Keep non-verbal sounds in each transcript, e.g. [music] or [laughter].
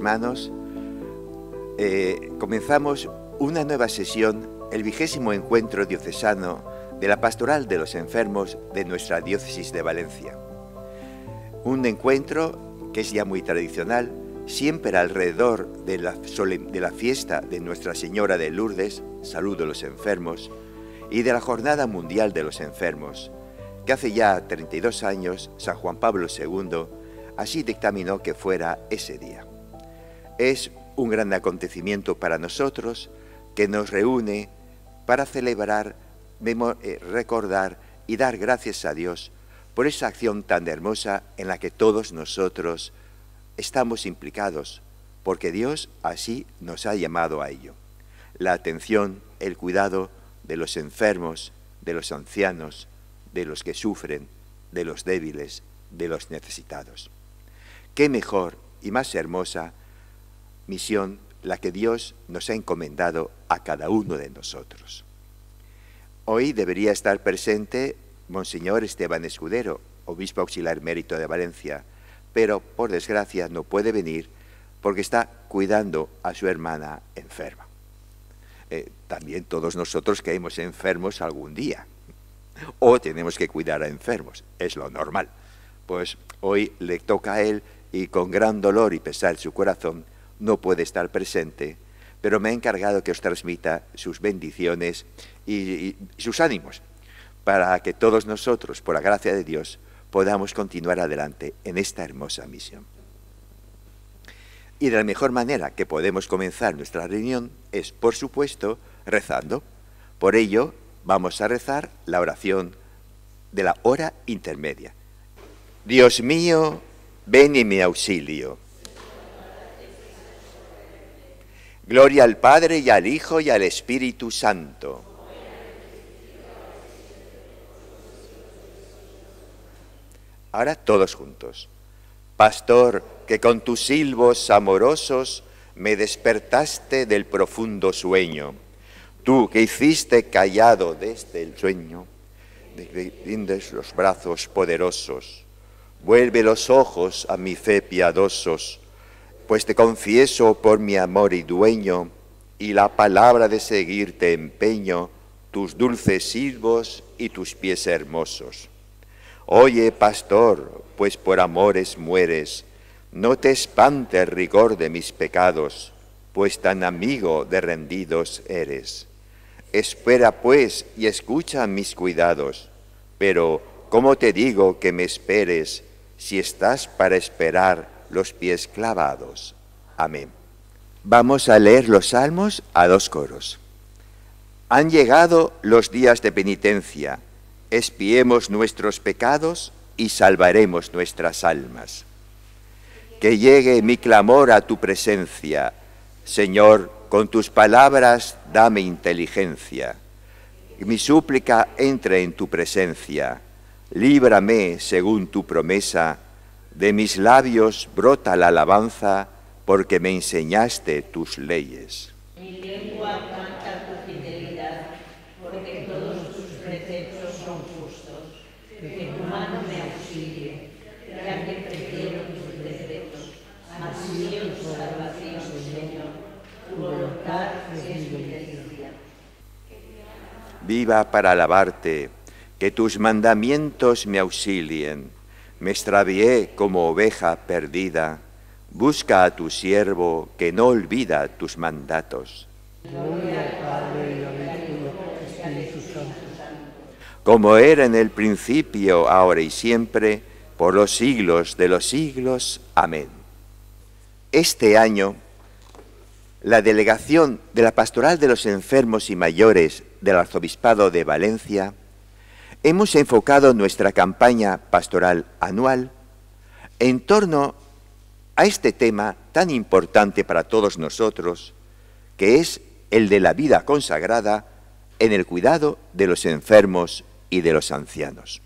hermanos, eh, comenzamos una nueva sesión, el vigésimo encuentro diocesano de la Pastoral de los Enfermos de nuestra diócesis de Valencia. Un encuentro que es ya muy tradicional, siempre alrededor de la, de la fiesta de Nuestra Señora de Lourdes, saludo de los Enfermos, y de la Jornada Mundial de los Enfermos, que hace ya 32 años San Juan Pablo II así dictaminó que fuera ese día. Es un gran acontecimiento para nosotros que nos reúne para celebrar, eh, recordar y dar gracias a Dios por esa acción tan hermosa en la que todos nosotros estamos implicados, porque Dios así nos ha llamado a ello. La atención, el cuidado de los enfermos, de los ancianos, de los que sufren, de los débiles, de los necesitados. Qué mejor y más hermosa misión la que Dios nos ha encomendado a cada uno de nosotros. Hoy debería estar presente Monseñor Esteban Escudero, obispo auxiliar mérito de Valencia, pero por desgracia no puede venir porque está cuidando a su hermana enferma. Eh, también todos nosotros caemos enfermos algún día o tenemos que cuidar a enfermos, es lo normal. Pues hoy le toca a él y con gran dolor y pesar su corazón no puede estar presente, pero me ha encargado que os transmita sus bendiciones y, sus ánimos, para que todos nosotros, por la gracia de Dios, podamos continuar adelante en esta hermosa misión. Y de la mejor manera que podemos comenzar nuestra reunión es, por supuesto, rezando. Por ello, vamos a rezar la oración de la hora intermedia. Dios mío, ven y mi auxilio. Gloria al Padre y al Hijo y al Espíritu Santo. Ahora todos juntos. Pastor, que con tus silbos amorosos me despertaste del profundo sueño. Tú que hiciste callado desde el sueño, rindes los brazos poderosos. Vuelve los ojos a mi fe piadosos pues te confieso por mi amor y dueño, y la palabra de seguirte empeño, tus dulces silbos y tus pies hermosos. Oye, pastor, pues por amores mueres, no te espante el rigor de mis pecados, pues tan amigo de rendidos eres. Espera pues y escucha mis cuidados, pero ¿cómo te digo que me esperes si estás para esperar? los pies clavados. Amén. Vamos a leer los salmos a dos coros. Han llegado los días de penitencia, espiemos nuestros pecados y salvaremos nuestras almas. Que llegue mi clamor a tu presencia, Señor, con tus palabras dame inteligencia. Mi súplica entre en tu presencia, líbrame según tu promesa de mis labios brota la alabanza porque me enseñaste tus leyes. Mi lengua canta tu fidelidad porque todos tus preceptos son justos. Que tu mano me auxilie, ya que prefiero tus preceptos. Así tu salvación, Señor. Tu voluntad es mi delicia. Viva para alabarte, que tus mandamientos me auxilien me extravié como oveja perdida. Busca a tu siervo que no olvida tus mandatos. Como era en el principio, ahora y siempre, por los siglos de los siglos. Amén. Este año, la delegación de la Pastoral de los Enfermos y Mayores del Arzobispado de Valencia hemos enfocado nuestra campaña pastoral anual en torno a este tema tan importante para todos nosotros, que es el de la vida consagrada en el cuidado de los enfermos y de los ancianos.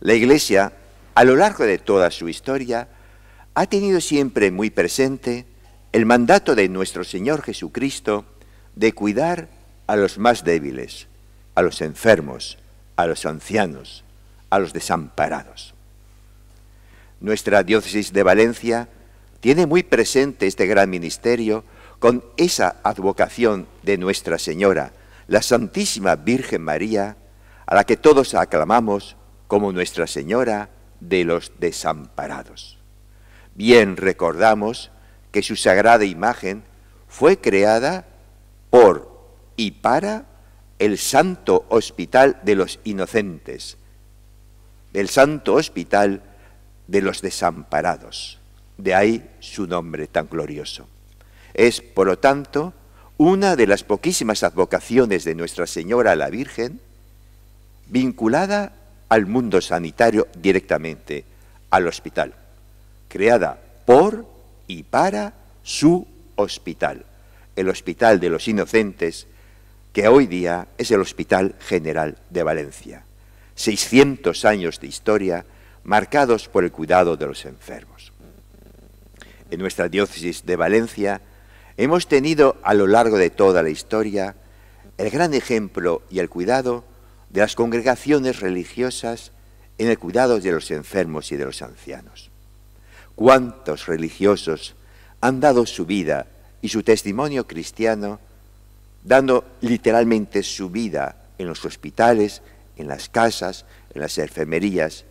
La Iglesia, a lo largo de toda su historia, ha tenido siempre muy presente el mandato de nuestro Señor Jesucristo de cuidar a los más débiles, a los enfermos, a los ancianos, a los desamparados. Nuestra diócesis de Valencia tiene muy presente este gran ministerio con esa advocación de Nuestra Señora, la Santísima Virgen María, a la que todos aclamamos como Nuestra Señora de los desamparados. Bien recordamos que su sagrada imagen fue creada por y para el santo hospital de los inocentes, el santo hospital de los desamparados. De ahí su nombre tan glorioso. Es, por lo tanto, una de las poquísimas advocaciones de Nuestra Señora la Virgen vinculada al mundo sanitario directamente, al hospital, creada por y para su hospital, el hospital de los inocentes, que hoy día es el Hospital General de Valencia. 600 años de historia marcados por el cuidado de los enfermos. En nuestra diócesis de Valencia hemos tenido a lo largo de toda la historia el gran ejemplo y el cuidado de las congregaciones religiosas en el cuidado de los enfermos y de los ancianos. ¿Cuántos religiosos han dado su vida y su testimonio cristiano dando literalmente su vida en los hospitales, en las casas, en las enfermerías,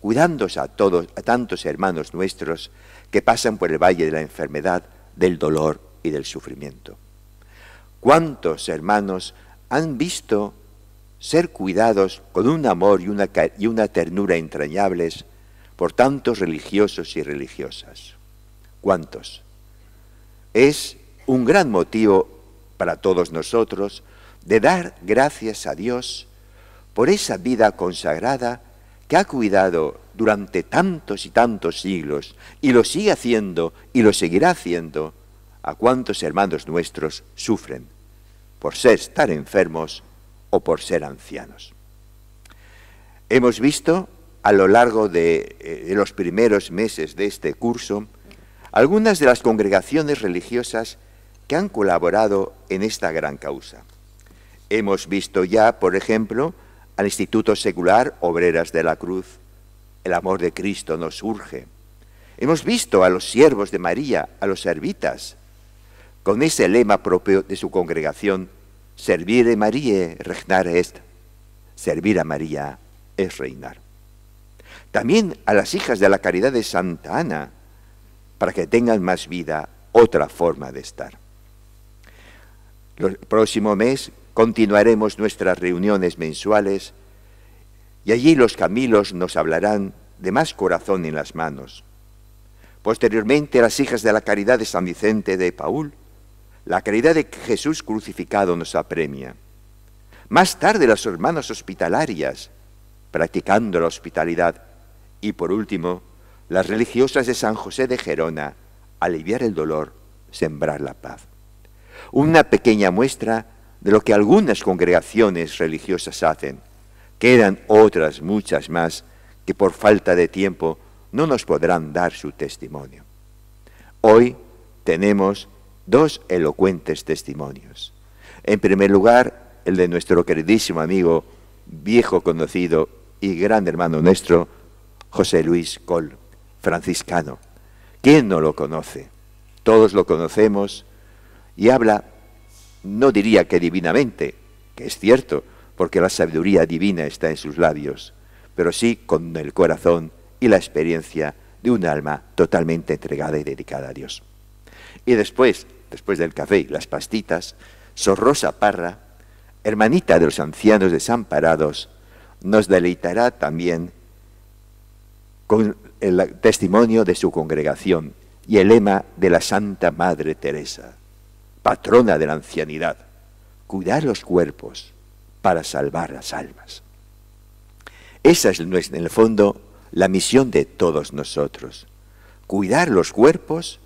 cuidándose a todos, a tantos hermanos nuestros que pasan por el valle de la enfermedad, del dolor y del sufrimiento. ¿Cuántos hermanos han visto ser cuidados con un amor y una, y una ternura entrañables por tantos religiosos y religiosas? ¿Cuántos? Es un gran motivo para todos nosotros de dar gracias a Dios por esa vida consagrada que ha cuidado durante tantos y tantos siglos y lo sigue haciendo y lo seguirá haciendo a cuantos hermanos nuestros sufren por ser estar enfermos o por ser ancianos. Hemos visto a lo largo de, eh, de, los primeros meses de este curso algunas de las congregaciones religiosas que han colaborado en esta gran causa. Hemos visto ya, por ejemplo, al Instituto Secular Obreras de la Cruz. El amor de Cristo nos urge. Hemos visto a los siervos de María, a los servitas, con ese lema propio de su congregación, Servire Marie, regnar est. Servir a María es reinar. También a las hijas de la caridad de Santa Ana, para que tengan más vida, otra forma de estar. El próximo mes continuaremos nuestras reuniones mensuales y allí los Camilos nos hablarán de más corazón en las manos. Posteriormente, las hijas de la caridad de San Vicente de Paul, la caridad de Jesús crucificado nos apremia. Más tarde, las hermanas hospitalarias, practicando la hospitalidad. Y por último, las religiosas de San José de Gerona, aliviar el dolor, sembrar la paz una pequeña muestra de lo que algunas congregaciones religiosas hacen. Quedan otras muchas más que por falta de tiempo no nos podrán dar su testimonio. Hoy tenemos dos elocuentes testimonios. En primer lugar, el de nuestro queridísimo amigo, viejo conocido y gran hermano nuestro, José Luis Col, franciscano. ¿Quién no lo conoce? Todos lo conocemos y habla, no diría que divinamente, que es cierto, porque la sabiduría divina está en sus labios, pero sí con el corazón y la experiencia de un alma totalmente entregada y dedicada a Dios. Y después, después del café y las pastitas, Sorrosa Parra, hermanita de los ancianos desamparados, nos deleitará también con el testimonio de su congregación y el lema de la Santa Madre Teresa patrona de la ancianidad, cuidar los cuerpos para salvar las almas. Esa es, en el fondo, la misión de todos nosotros, cuidar los cuerpos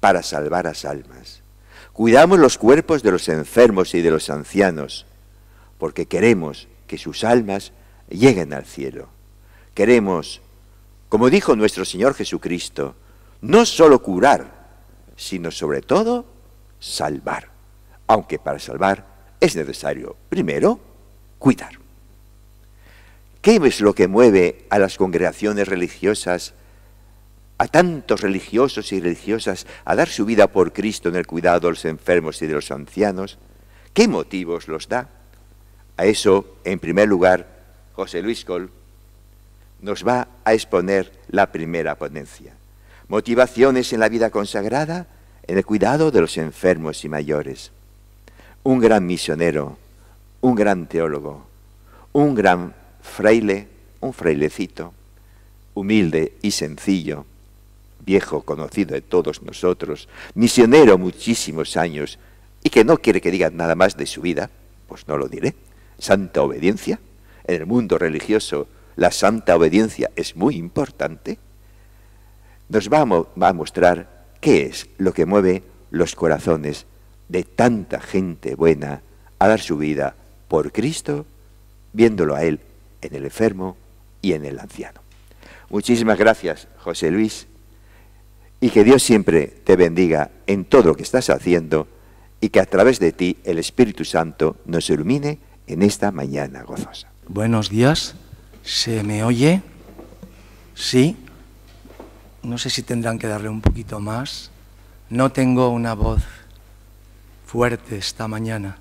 para salvar las almas. Cuidamos los cuerpos de los enfermos y de los ancianos, porque queremos que sus almas lleguen al cielo. Queremos, como dijo nuestro Señor Jesucristo, no solo curar, sino sobre todo salvar. Aunque para salvar es necesario, primero, cuidar. ¿Qué es lo que mueve a las congregaciones religiosas, a tantos religiosos y religiosas, a dar su vida por Cristo en el cuidado de los enfermos y de los ancianos? ¿Qué motivos los da? A eso, en primer lugar, José Luis Col nos va a exponer la primera ponencia. Motivaciones en la vida consagrada, en el cuidado de los enfermos y mayores. Un gran misionero, un gran teólogo, un gran fraile, un frailecito, humilde y sencillo, viejo conocido de todos nosotros, misionero muchísimos años y que no quiere que diga nada más de su vida, pues no lo diré, santa obediencia. En el mundo religioso la santa obediencia es muy importante. Nos va a mostrar ¿Qué es lo que mueve los corazones de tanta gente buena a dar su vida por Cristo, viéndolo a Él en el enfermo y en el anciano? Muchísimas gracias, José Luis, y que Dios siempre te bendiga en todo lo que estás haciendo y que a través de ti el Espíritu Santo nos ilumine en esta mañana gozosa. Buenos días, ¿se me oye? Sí, no sé si tendrán que darle un poquito más. No tengo una voz fuerte esta mañana.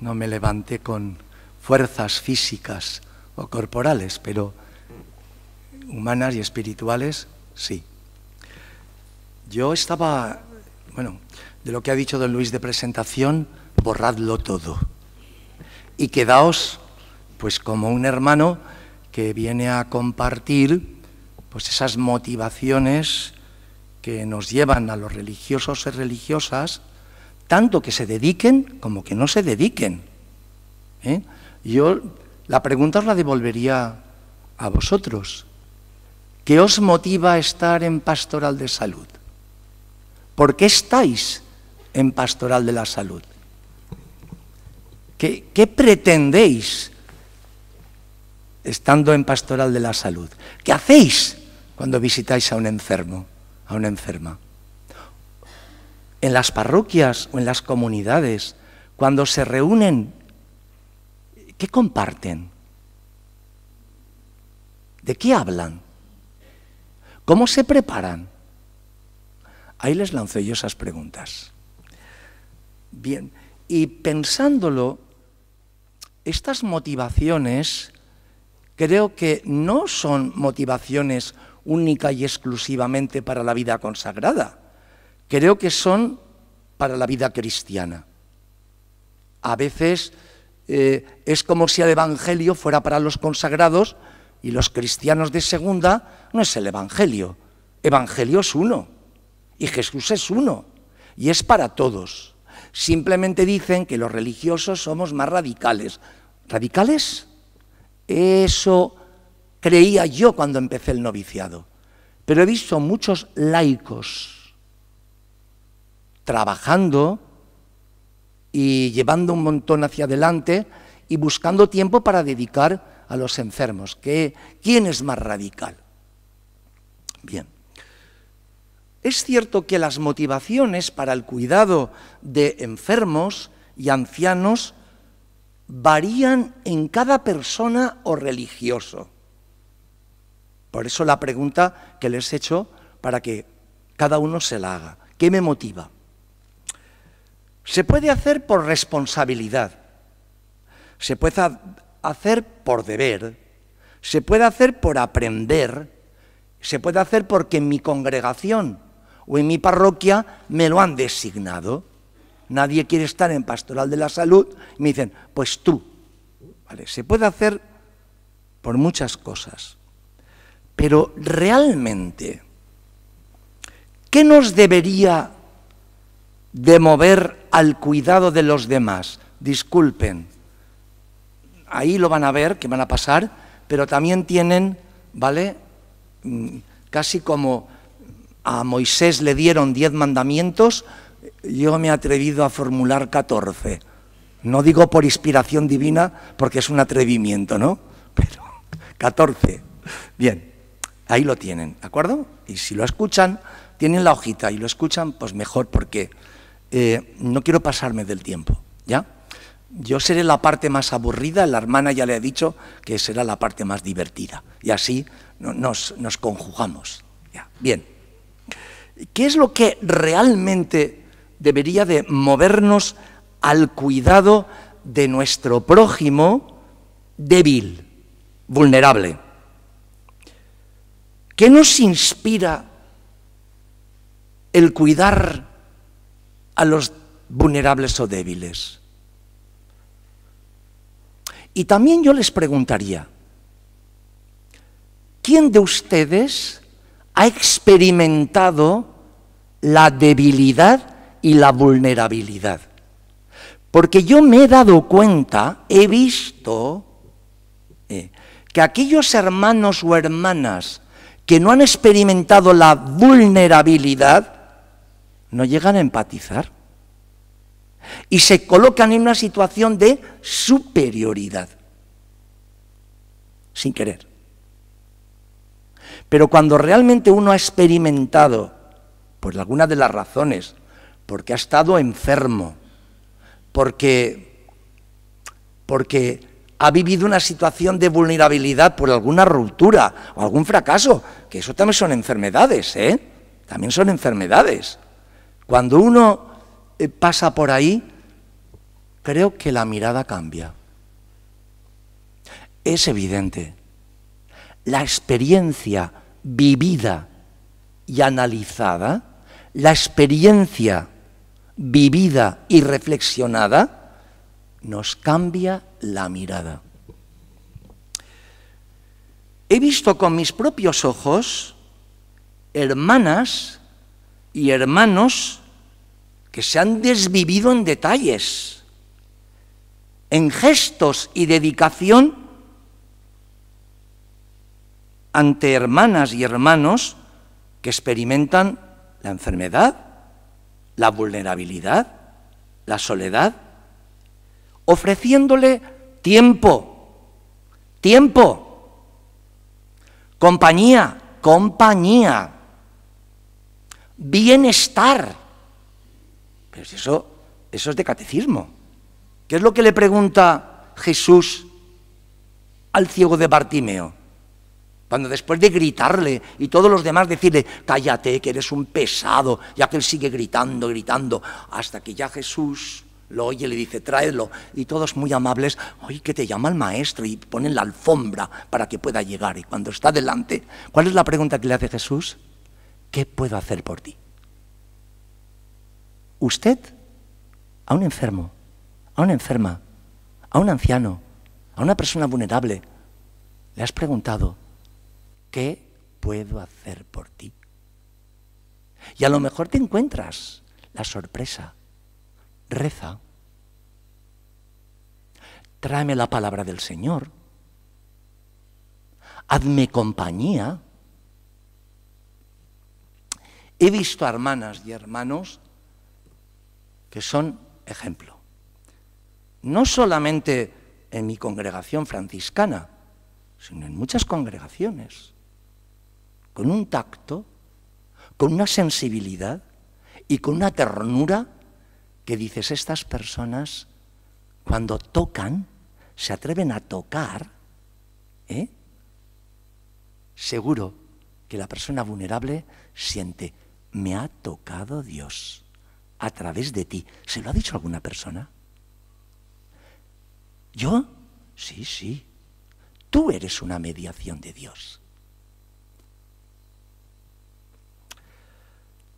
No me levanté con fuerzas físicas o corporales, pero humanas y espirituales, sí. Yo estaba, bueno, de lo que ha dicho don Luis de presentación, borradlo todo. Y quedaos, pues, como un hermano que viene a compartir pues esas motivaciones que nos llevan a los religiosos y religiosas, tanto que se dediquen como que no se dediquen. ¿eh? Yo la pregunta os la devolvería a vosotros. ¿Qué os motiva a estar en pastoral de salud? ¿Por qué estáis en pastoral de la salud? qué pretendéis estando en pastoral de la salud? ¿Qué hacéis cuando visitáis a un enfermo, a una enferma. En las parroquias o en las comunidades, cuando se reúnen, ¿qué comparten? ¿De qué hablan? ¿Cómo se preparan? Ahí les lancé yo esas preguntas. Bien, y pensándolo, estas motivaciones creo que no son motivaciones única y exclusivamente para la vida consagrada. Creo que son para la vida cristiana. A veces eh, es como si el Evangelio fuera para los consagrados y los cristianos de segunda no es el Evangelio. Evangelio es uno y Jesús es uno y es para todos. Simplemente dicen que los religiosos somos más radicales. ¿Radicales? Eso creía yo cuando empecé el noviciado, pero he visto muchos laicos trabajando y llevando un montón hacia adelante y buscando tiempo para dedicar a los enfermos. Que, ¿Quién es más radical? Bien. Es cierto que las motivaciones para el cuidado de enfermos y ancianos varían en cada persona o religioso. Por eso la pregunta que les he hecho para que cada uno se la haga. ¿Qué me motiva? Se puede hacer por responsabilidad, se puede hacer por deber, se puede hacer por aprender, se puede hacer porque en mi congregación o en mi parroquia me lo han designado. Nadie quiere estar en pastoral de la salud y me dicen, pues tú. Vale, se puede hacer por muchas cosas. Pero realmente, ¿qué nos debería de mover al cuidado de los demás? Disculpen, ahí lo van a ver, que van a pasar, pero también tienen, ¿vale? Mm, casi como a Moisés le dieron diez mandamientos, yo me he atrevido a formular catorce. No digo por inspiración divina, porque es un atrevimiento, ¿no? [laughs] Pero catorce. Bien. Ahí lo tienen, ¿de acuerdo? Y si lo escuchan, tienen la hojita y lo escuchan, pues mejor, porque eh, no quiero pasarme del tiempo, ¿ya? Yo seré la parte más aburrida, la hermana ya le ha dicho que será la parte más divertida. Y así nos, nos conjugamos. ¿ya? Bien. ¿Qué es lo que realmente debería de movernos al cuidado de nuestro prójimo débil, vulnerable? ¿Qué nos inspira el cuidar a los vulnerables o débiles? Y también yo les preguntaría, ¿quién de ustedes ha experimentado la debilidad y la vulnerabilidad? Porque yo me he dado cuenta, he visto eh, que aquellos hermanos o hermanas que no han experimentado la vulnerabilidad, no llegan a empatizar y se colocan en una situación de superioridad, sin querer. Pero cuando realmente uno ha experimentado, por alguna de las razones, porque ha estado enfermo, porque, porque ha vivido una situación de vulnerabilidad por alguna ruptura o algún fracaso, que eso también son enfermedades, ¿eh? También son enfermedades. Cuando uno eh, pasa por ahí, creo que la mirada cambia. Es evidente. La experiencia vivida y analizada, la experiencia vivida y reflexionada, nos cambia la mirada. He visto con mis propios ojos hermanas y hermanos que se han desvivido en detalles, en gestos y dedicación ante hermanas y hermanos que experimentan la enfermedad, la vulnerabilidad, la soledad, ofreciéndole tiempo, tiempo, compañía, compañía, bienestar. Pero eso, eso es de catecismo. ¿Qué es lo que le pregunta Jesús al ciego de Bartimeo? Cuando después de gritarle y todos los demás decirle, cállate, que eres un pesado, ya que él sigue gritando, gritando, hasta que ya Jesús lo oye, y le dice, tráelo. Y todos muy amables, oye, que te llama el maestro. Y ponen la alfombra para que pueda llegar. Y cuando está delante, ¿cuál es la pregunta que le hace Jesús? ¿Qué puedo hacer por ti? Usted, a un enfermo, a una enferma, a un anciano, a una persona vulnerable, le has preguntado, ¿qué puedo hacer por ti? Y a lo mejor te encuentras la sorpresa reza, tráeme la palabra del Señor, hazme compañía. He visto a hermanas y hermanos que son ejemplo, no solamente en mi congregación franciscana, sino en muchas congregaciones, con un tacto, con una sensibilidad y con una ternura que dices, estas personas cuando tocan, se atreven a tocar, ¿eh? seguro que la persona vulnerable siente, me ha tocado Dios a través de ti. ¿Se lo ha dicho alguna persona? ¿Yo? Sí, sí. Tú eres una mediación de Dios.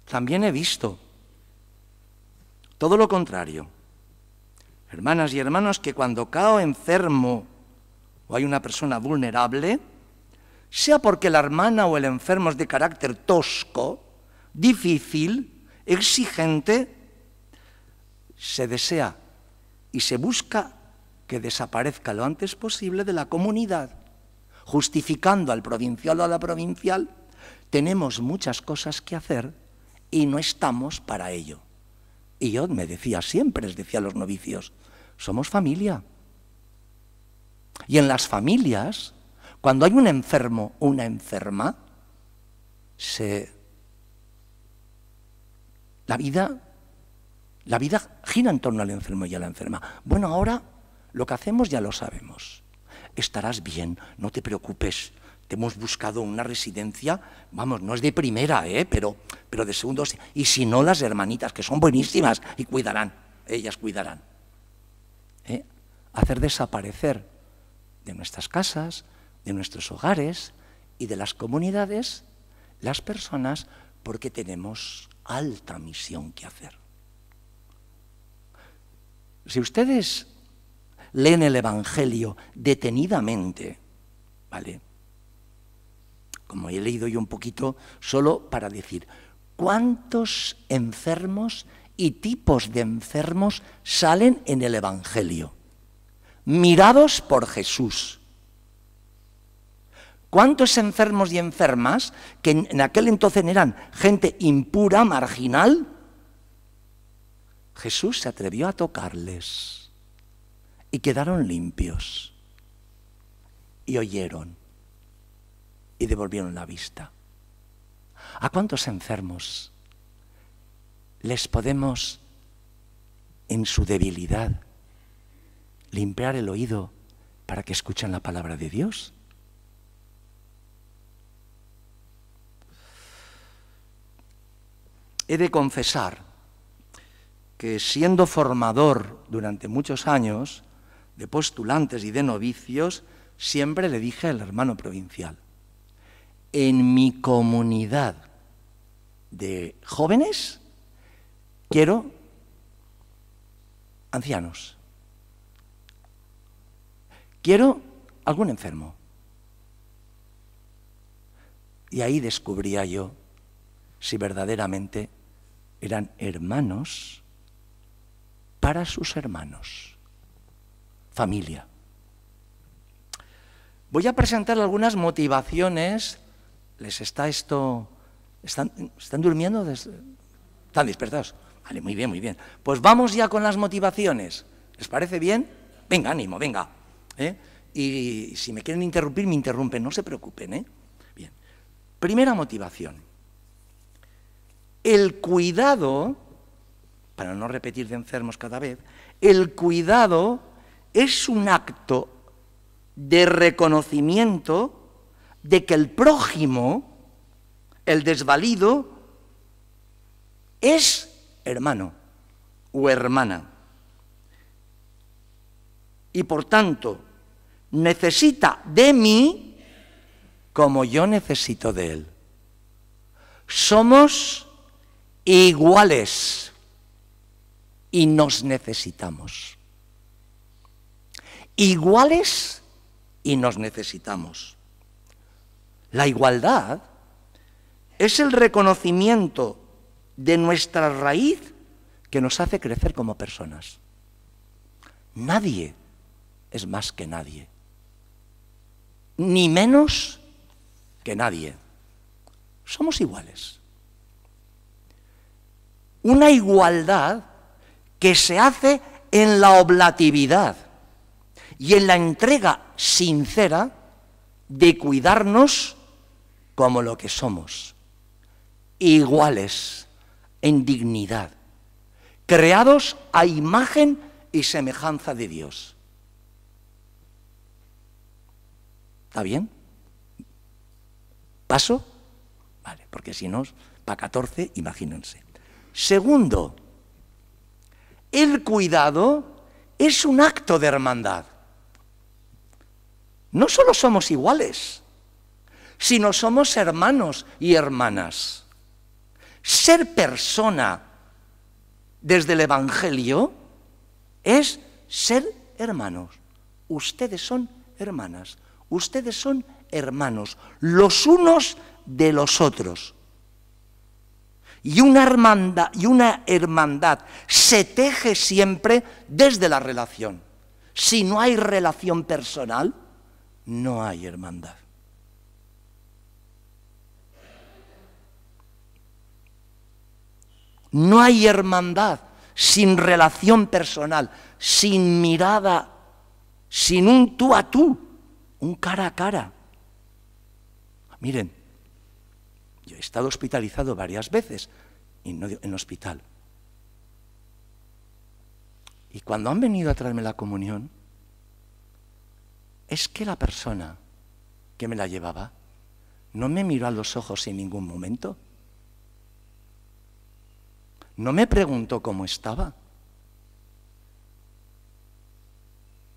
También he visto todo lo contrario. Hermanas y hermanos, que cuando cao enfermo o hay una persona vulnerable, sea porque la hermana o el enfermo es de carácter tosco, difícil, exigente, se desea y se busca que desaparezca lo antes posible de la comunidad, justificando al provincial o a la provincial, tenemos muchas cosas que hacer y no estamos para ello. Y yo me decía, siempre les decía a los novicios, somos familia. Y en las familias, cuando hay un enfermo, una enferma, se... la vida la vida gira en torno al enfermo y a la enferma. Bueno, ahora lo que hacemos ya lo sabemos. Estarás bien, no te preocupes te hemos buscado una residencia, vamos, no es de primera, ¿eh? pero, pero de segundo. Y si no, las hermanitas, que son buenísimas y cuidarán, ellas cuidarán. ¿eh? Hacer desaparecer de nuestras casas, de nuestros hogares y de las comunidades las personas porque tenemos alta misión que hacer. Si ustedes leen el Evangelio detenidamente, ¿vale? como he leído yo un poquito, solo para decir cuántos enfermos y tipos de enfermos salen en el Evangelio, mirados por Jesús. ¿Cuántos enfermos y enfermas, que en aquel entonces eran gente impura, marginal, Jesús se atrevió a tocarles y quedaron limpios y oyeron y devolvieron la vista. ¿A cuántos enfermos les podemos, en su debilidad, limpiar el oído para que escuchen la palabra de Dios? He de confesar que siendo formador durante muchos años de postulantes y de novicios, siempre le dije al hermano provincial, en mi comunidad de jóvenes, quiero ancianos, quiero algún enfermo. Y ahí descubría yo si verdaderamente eran hermanos para sus hermanos, familia. Voy a presentar algunas motivaciones ¿Les está esto... ¿Están, durmiendo? ¿Están despertados? Vale, muy bien, muy bien. Pues vamos ya con las motivaciones. ¿Les parece bien? Venga, ánimo, venga. ¿eh? Y si me quieren interrumpir, me interrumpen, no se preocupen. ¿eh? Bien. Primera motivación. El cuidado, para no repetir de enfermos cada vez, el cuidado es un acto de reconocimiento de que el prójimo, el desvalido, es hermano o hermana. Y por tanto, necesita de mí como yo necesito de él. Somos iguales y nos necesitamos. Iguales y nos necesitamos. La igualdad es el reconocimiento de nuestra raíz que nos hace crecer como personas. Nadie es más que nadie, ni menos que nadie. Somos iguales. Una igualdad que se hace en la oblatividad y en la entrega sincera de cuidarnos como lo que somos, iguales en dignidad, creados a imagen y semejanza de Dios. ¿Está bien? ¿Paso? Vale, porque si no, para 14, imagínense. Segundo, el cuidado es un acto de hermandad. No solo somos iguales, si no somos hermanos y hermanas. Ser persona desde el Evangelio es ser hermanos. Ustedes son hermanas, ustedes son hermanos, los unos de los otros. Y una y una hermandad se teje siempre desde la relación. Si no hay relación personal, no hay hermandad. No hay hermandad sin relación personal, sin mirada, sin un tú a tú, un cara a cara. Miren, yo he estado hospitalizado varias veces en, en hospital. Y cuando han venido a traerme la comunión, es que la persona que me la llevaba no me miró a los ojos en ningún momento no me preguntó cómo estaba.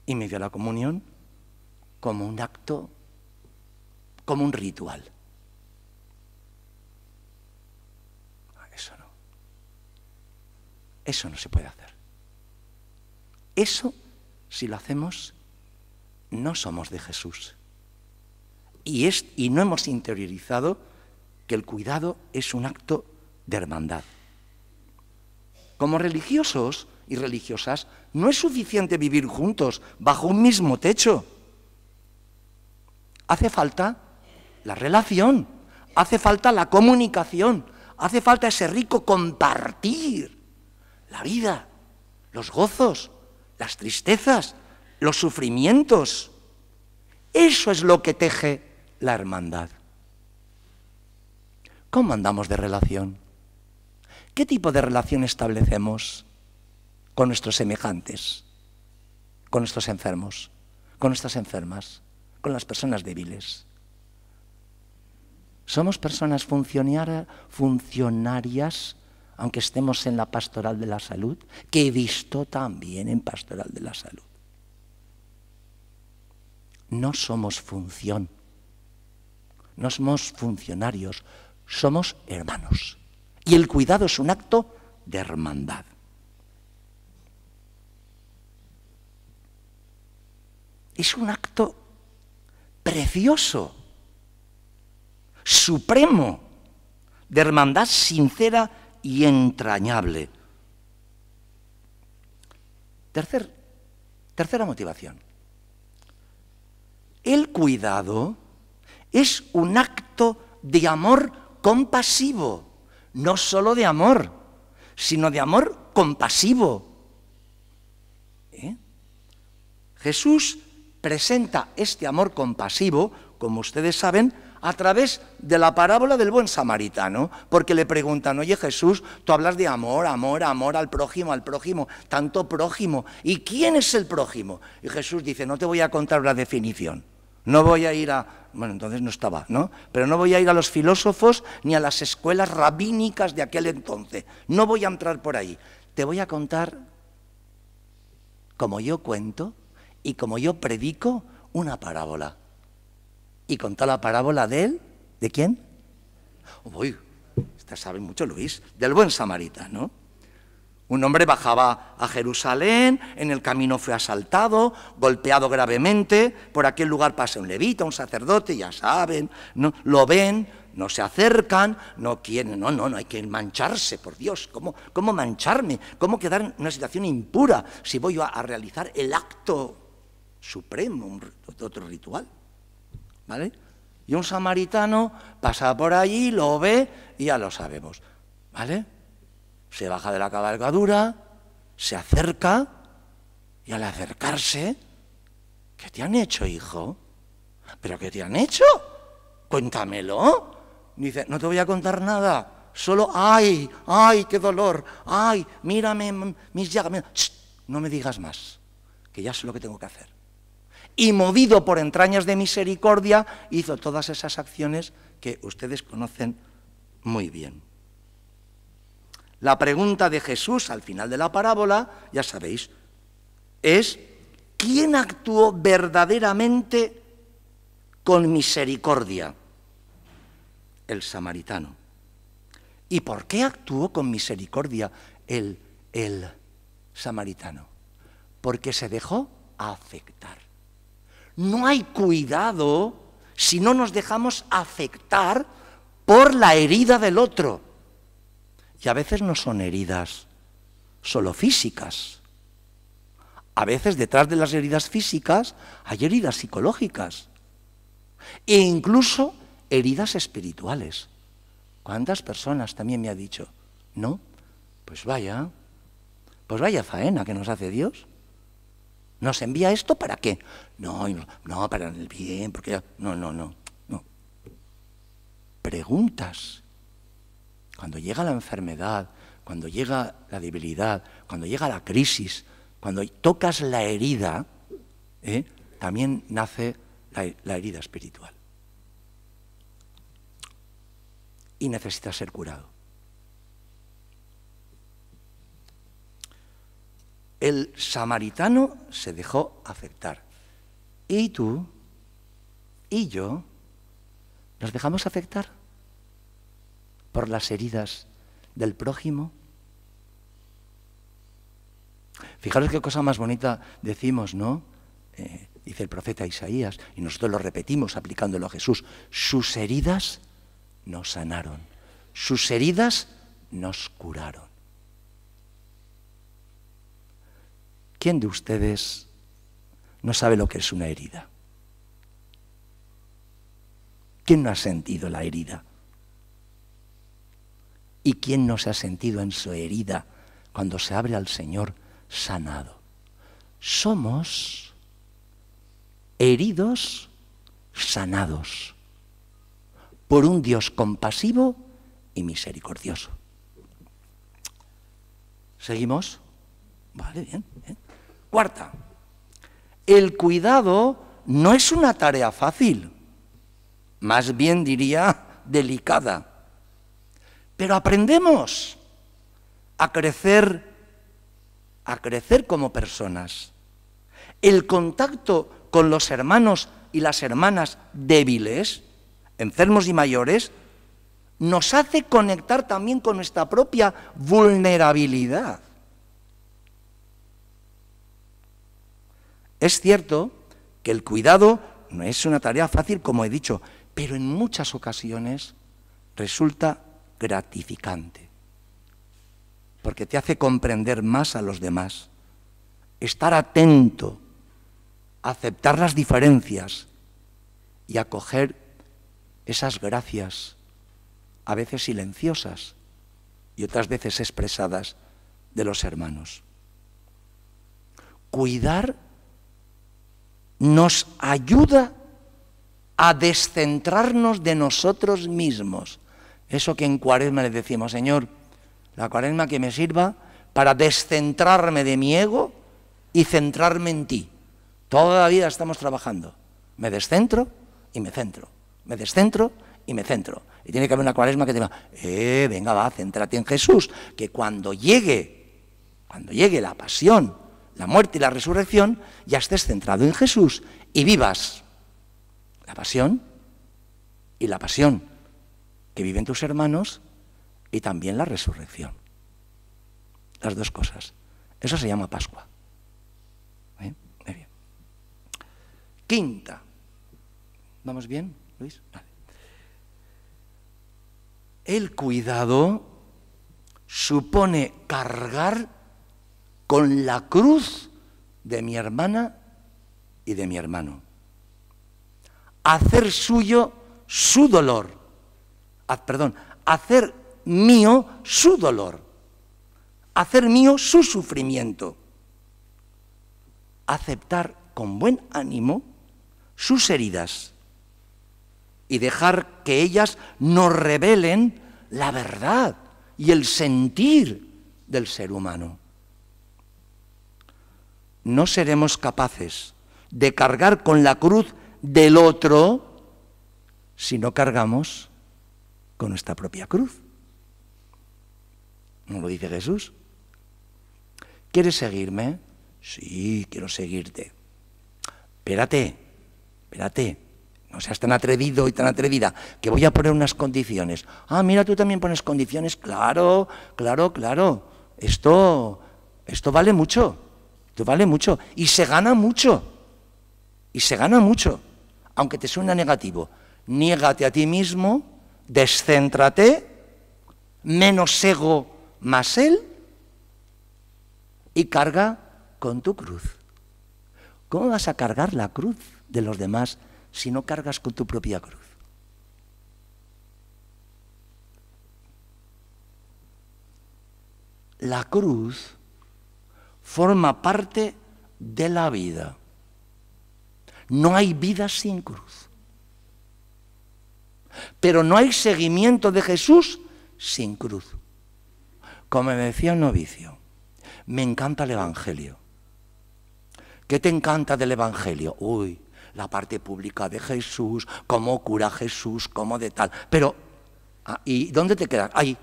Y me dio la comunión como un acto, como un ritual. Ah, eso no. Eso no se puede hacer. Eso, si lo hacemos, no somos de Jesús. Y, es, y no hemos interiorizado que el cuidado es un acto de hermandad. Como religiosos y religiosas, no es suficiente vivir juntos, bajo un mismo techo. Hace falta la relación, hace falta la comunicación, hace falta ese rico compartir la vida, los gozos, las tristezas, los sufrimientos. Eso es lo que teje la hermandad. ¿Cómo andamos de relación? ¿Qué tipo de relación establecemos con nuestros semejantes, con nuestros enfermos, con nuestras enfermas, con las personas débiles? Somos personas funcionarias, aunque estemos en la pastoral de la salud, que he visto también en pastoral de la salud. No somos función, no somos funcionarios, somos hermanos y el cuidado es un acto de hermandad. Es un acto precioso, supremo, de hermandad sincera y entrañable. tercera motivación. El cuidado es un acto de amor compasivo no solo de amor, sino de amor compasivo. ¿Eh? Jesús presenta este amor compasivo, como ustedes saben, a través de la parábola del buen samaritano, porque le preguntan, oye Jesús, tú hablas de amor, amor, amor al prójimo, al prójimo, tanto prójimo, ¿y quién es el prójimo? Y Jesús dice, no te voy a contar la definición, no voy a ir a, bueno, entonces no estaba, ¿no? Pero no voy a ir a los filósofos ni a las escuelas rabínicas de aquel entonces. No voy a entrar por ahí. Te voy a contar, como yo cuento y como yo predico, una parábola. Y contó la parábola de él, ¿de quién? Uy, usted sabe mucho Luis, del buen Samarita, ¿no? Un hombre bajaba a Jerusalén, en el camino fue asaltado, golpeado gravemente, por aquel lugar pasa un levita, un sacerdote, ya saben, ¿no? lo ven, no se acercan, no quieren, no, no, no hay que mancharse, por Dios, ¿cómo, cómo mancharme? ¿Cómo quedar en una situación impura si voy a, realizar el acto supremo, otro ritual? ¿Vale? Y un samaritano pasa por allí, lo ve y ya lo sabemos, ¿vale? se baja de la cabalgadura, se acerca y al acercarse, ¿qué te han hecho, hijo? ¿Pero qué te han hecho? Cuéntamelo. Dice, no te voy a contar nada, solo, ay, ay, qué dolor, ay, mírame mis llagas, no me digas más, que ya sé lo que tengo que hacer. Y movido por entrañas de misericordia, hizo todas esas acciones que ustedes conocen muy bien. La pregunta de Jesús al final de la parábola, ya sabéis, es, ¿quién actuó verdaderamente con misericordia? El samaritano. ¿Y por qué actuó con misericordia el, el samaritano? Porque se dejó afectar. No hay cuidado si no nos dejamos afectar por la herida del otro y a veces no son heridas solo físicas. A veces detrás de las heridas físicas hay heridas psicológicas e incluso heridas espirituales. ¿Cuántas personas también me ha dicho? No, pues vaya, pues vaya faena que nos hace Dios. ¿Nos envía esto para qué? No, no, para el bien, porque no, no, no, no. Preguntas cuando llega la enfermedad, cuando llega la debilidad, cuando llega la crisis, cuando tocas la herida, ¿eh? también nace la, la herida espiritual. Y necesitas ser curado. El samaritano se dejó afectar. ¿Y tú? ¿Y yo? ¿Nos dejamos afectar? por las heridas del prójimo? Fijaros qué cosa más bonita decimos, ¿no? Eh, dice el profeta Isaías, y nosotros lo repetimos aplicándolo a Jesús, sus heridas nos sanaron, sus heridas nos curaron. ¿Quién de ustedes no sabe lo que es una herida? ¿Quién no ha sentido la herida? ¿Y quién no se ha sentido en su herida cuando se abre al Señor sanado? Somos heridos sanados por un Dios compasivo y misericordioso. ¿Seguimos? Vale, bien, Cuarta, el cuidado no es una tarea fácil, más bien diría delicada pero aprendemos a crecer, a crecer como personas. El contacto con los hermanos y las hermanas débiles, enfermos y mayores, nos hace conectar también con nuestra propia vulnerabilidad. Es cierto que el cuidado no es una tarea fácil, como he dicho, pero en muchas ocasiones resulta gratificante, porque te hace comprender más a los demás, estar atento, aceptar las diferencias y acoger esas gracias, a veces silenciosas y otras veces expresadas, de los hermanos. Cuidar nos ayuda a descentrarnos de nosotros mismos eso que en cuaresma les decimos, Señor, la cuaresma que me sirva para descentrarme de mi ego y centrarme en ti. Toda la vida estamos trabajando. Me descentro y me centro. Me descentro y me centro. Y tiene que haber una cuaresma que te diga, eh, venga, va, céntrate en Jesús, que cuando llegue, cuando llegue la pasión, la muerte y la resurrección, ya estés centrado en Jesús y vivas la pasión y la pasión que viven tus hermanos y también la resurrección. Las dos cosas. Eso se llama Pascua. ¿Eh? Muy bien. Quinta. ¿Vamos bien, Luis? El cuidado supone cargar con la cruz de mi hermana y de mi hermano. Hacer suyo su dolor perdón, hacer mío su dolor, hacer mío su sufrimiento, aceptar con buen ánimo sus heridas y dejar que ellas nos revelen la verdad y el sentir del ser humano. No seremos capaces de cargar con la cruz del otro si no cargamos con nuestra propia cruz. ¿No lo dice Jesús? ¿Quieres seguirme? Sí, quiero seguirte. Espérate, espérate. No seas tan atrevido y tan atrevida, que voy a poner unas condiciones. Ah, mira, tú también pones condiciones. Claro, claro, claro. Esto, esto vale mucho. Esto vale mucho. Y se gana mucho. Y se gana mucho. Aunque te suena negativo. Niégate a ti mismo, descéntrate, menos ego más él, y carga con tu cruz. ¿Cómo vas a cargar la cruz de los demás si no cargas con tu propia cruz? La cruz forma parte de la vida. No hay vida sin cruz. Pero no hay seguimiento de Jesús sin cruz. Como me decía un novicio, me encanta el Evangelio. ¿Qué te encanta del Evangelio? Uy, la parte pública de Jesús, cómo cura Jesús, cómo de tal. Pero, ah, ¿y dónde te quedas? Ahí.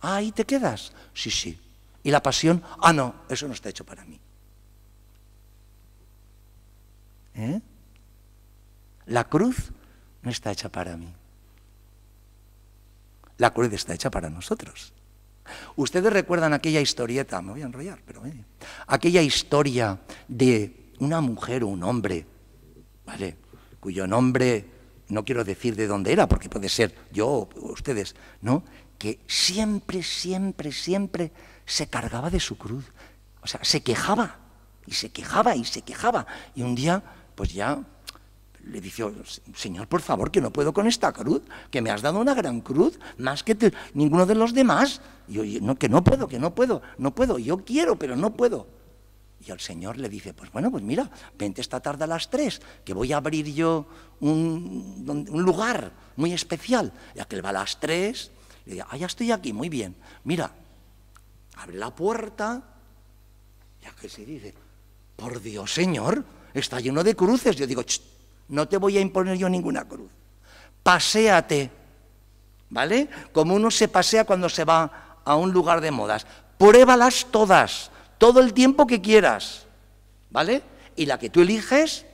Ahí te quedas. Sí, sí. ¿Y la pasión? Ah, no, eso no está hecho para mí. ¿Eh? La cruz no está hecha para mí. La cruz está hecha para nosotros. Ustedes recuerdan aquella historieta, me voy a enrollar, pero eh, aquella historia de una mujer o un hombre, ¿vale? Cuyo nombre no quiero decir de dónde era, porque puede ser yo o ustedes, ¿no? Que siempre, siempre, siempre se cargaba de su cruz. O sea, se quejaba, y se quejaba, y se quejaba. Y un día, pues ya le dice, Señor, por favor, que no puedo con esta cruz, que me has dado una gran cruz, más que ninguno de los demás. Y yo, que no puedo, que no puedo, no puedo, yo quiero, pero no puedo. Y el Señor le dice, pues bueno, pues mira, vente esta tarde a las tres, que voy a abrir yo un, lugar muy especial. Y aquel va a las tres, le dice, ah, ya estoy aquí, muy bien. Mira, abre la puerta, y aquel se dice, por Dios, Señor, está lleno de cruces. Yo digo, no te voy a imponer yo ninguna cruz. Paséate, ¿vale? Como uno se pasea cuando se va a un lugar de modas. Pruébalas todas, todo el tiempo que quieras, ¿vale? Y la que tú eliges,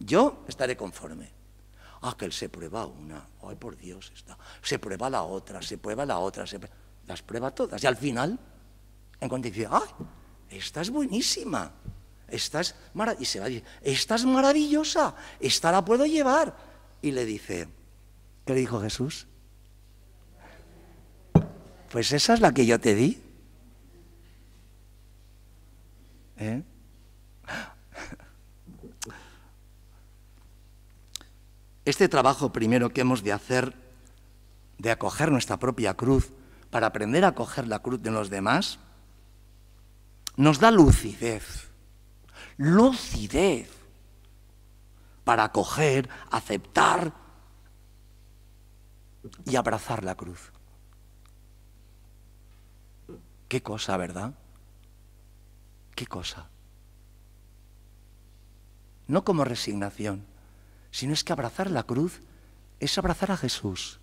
yo estaré conforme. Ah, que él se prueba una. Ay, por Dios, está. Se prueba la otra, se prueba la otra, se prueba. las prueba todas. Y al final, en cuanto dice, ay, esta es buenísima estás y se va estás maravillosa, esta la puedo llevar. Y le dice, ¿qué le dijo Jesús? Pues esa es la que yo te di. ¿Eh? Este trabajo primero que hemos de hacer, de acoger nuestra propia cruz, para aprender a acoger la cruz de los demás, nos da lucidez lucidez para acoger, aceptar y abrazar la cruz. Qué cosa, ¿verdad? Qué cosa. No como resignación, sino es que abrazar la cruz es abrazar a Jesús.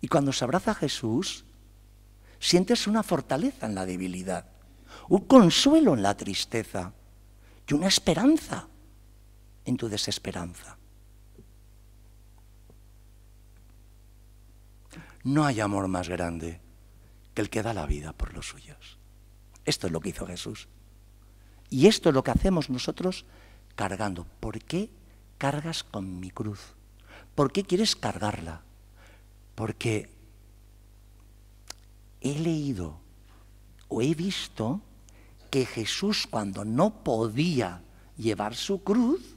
Y cuando se abraza a Jesús, sientes una fortaleza en la debilidad, un consuelo en la tristeza y una esperanza en tu desesperanza. No hay amor más grande que el que da la vida por los suyos. Esto es lo que hizo Jesús. Y esto es lo que hacemos nosotros cargando. ¿Por qué cargas con mi cruz? ¿Por qué quieres cargarla? Porque he leído o he visto que Jesús cuando no podía llevar su cruz,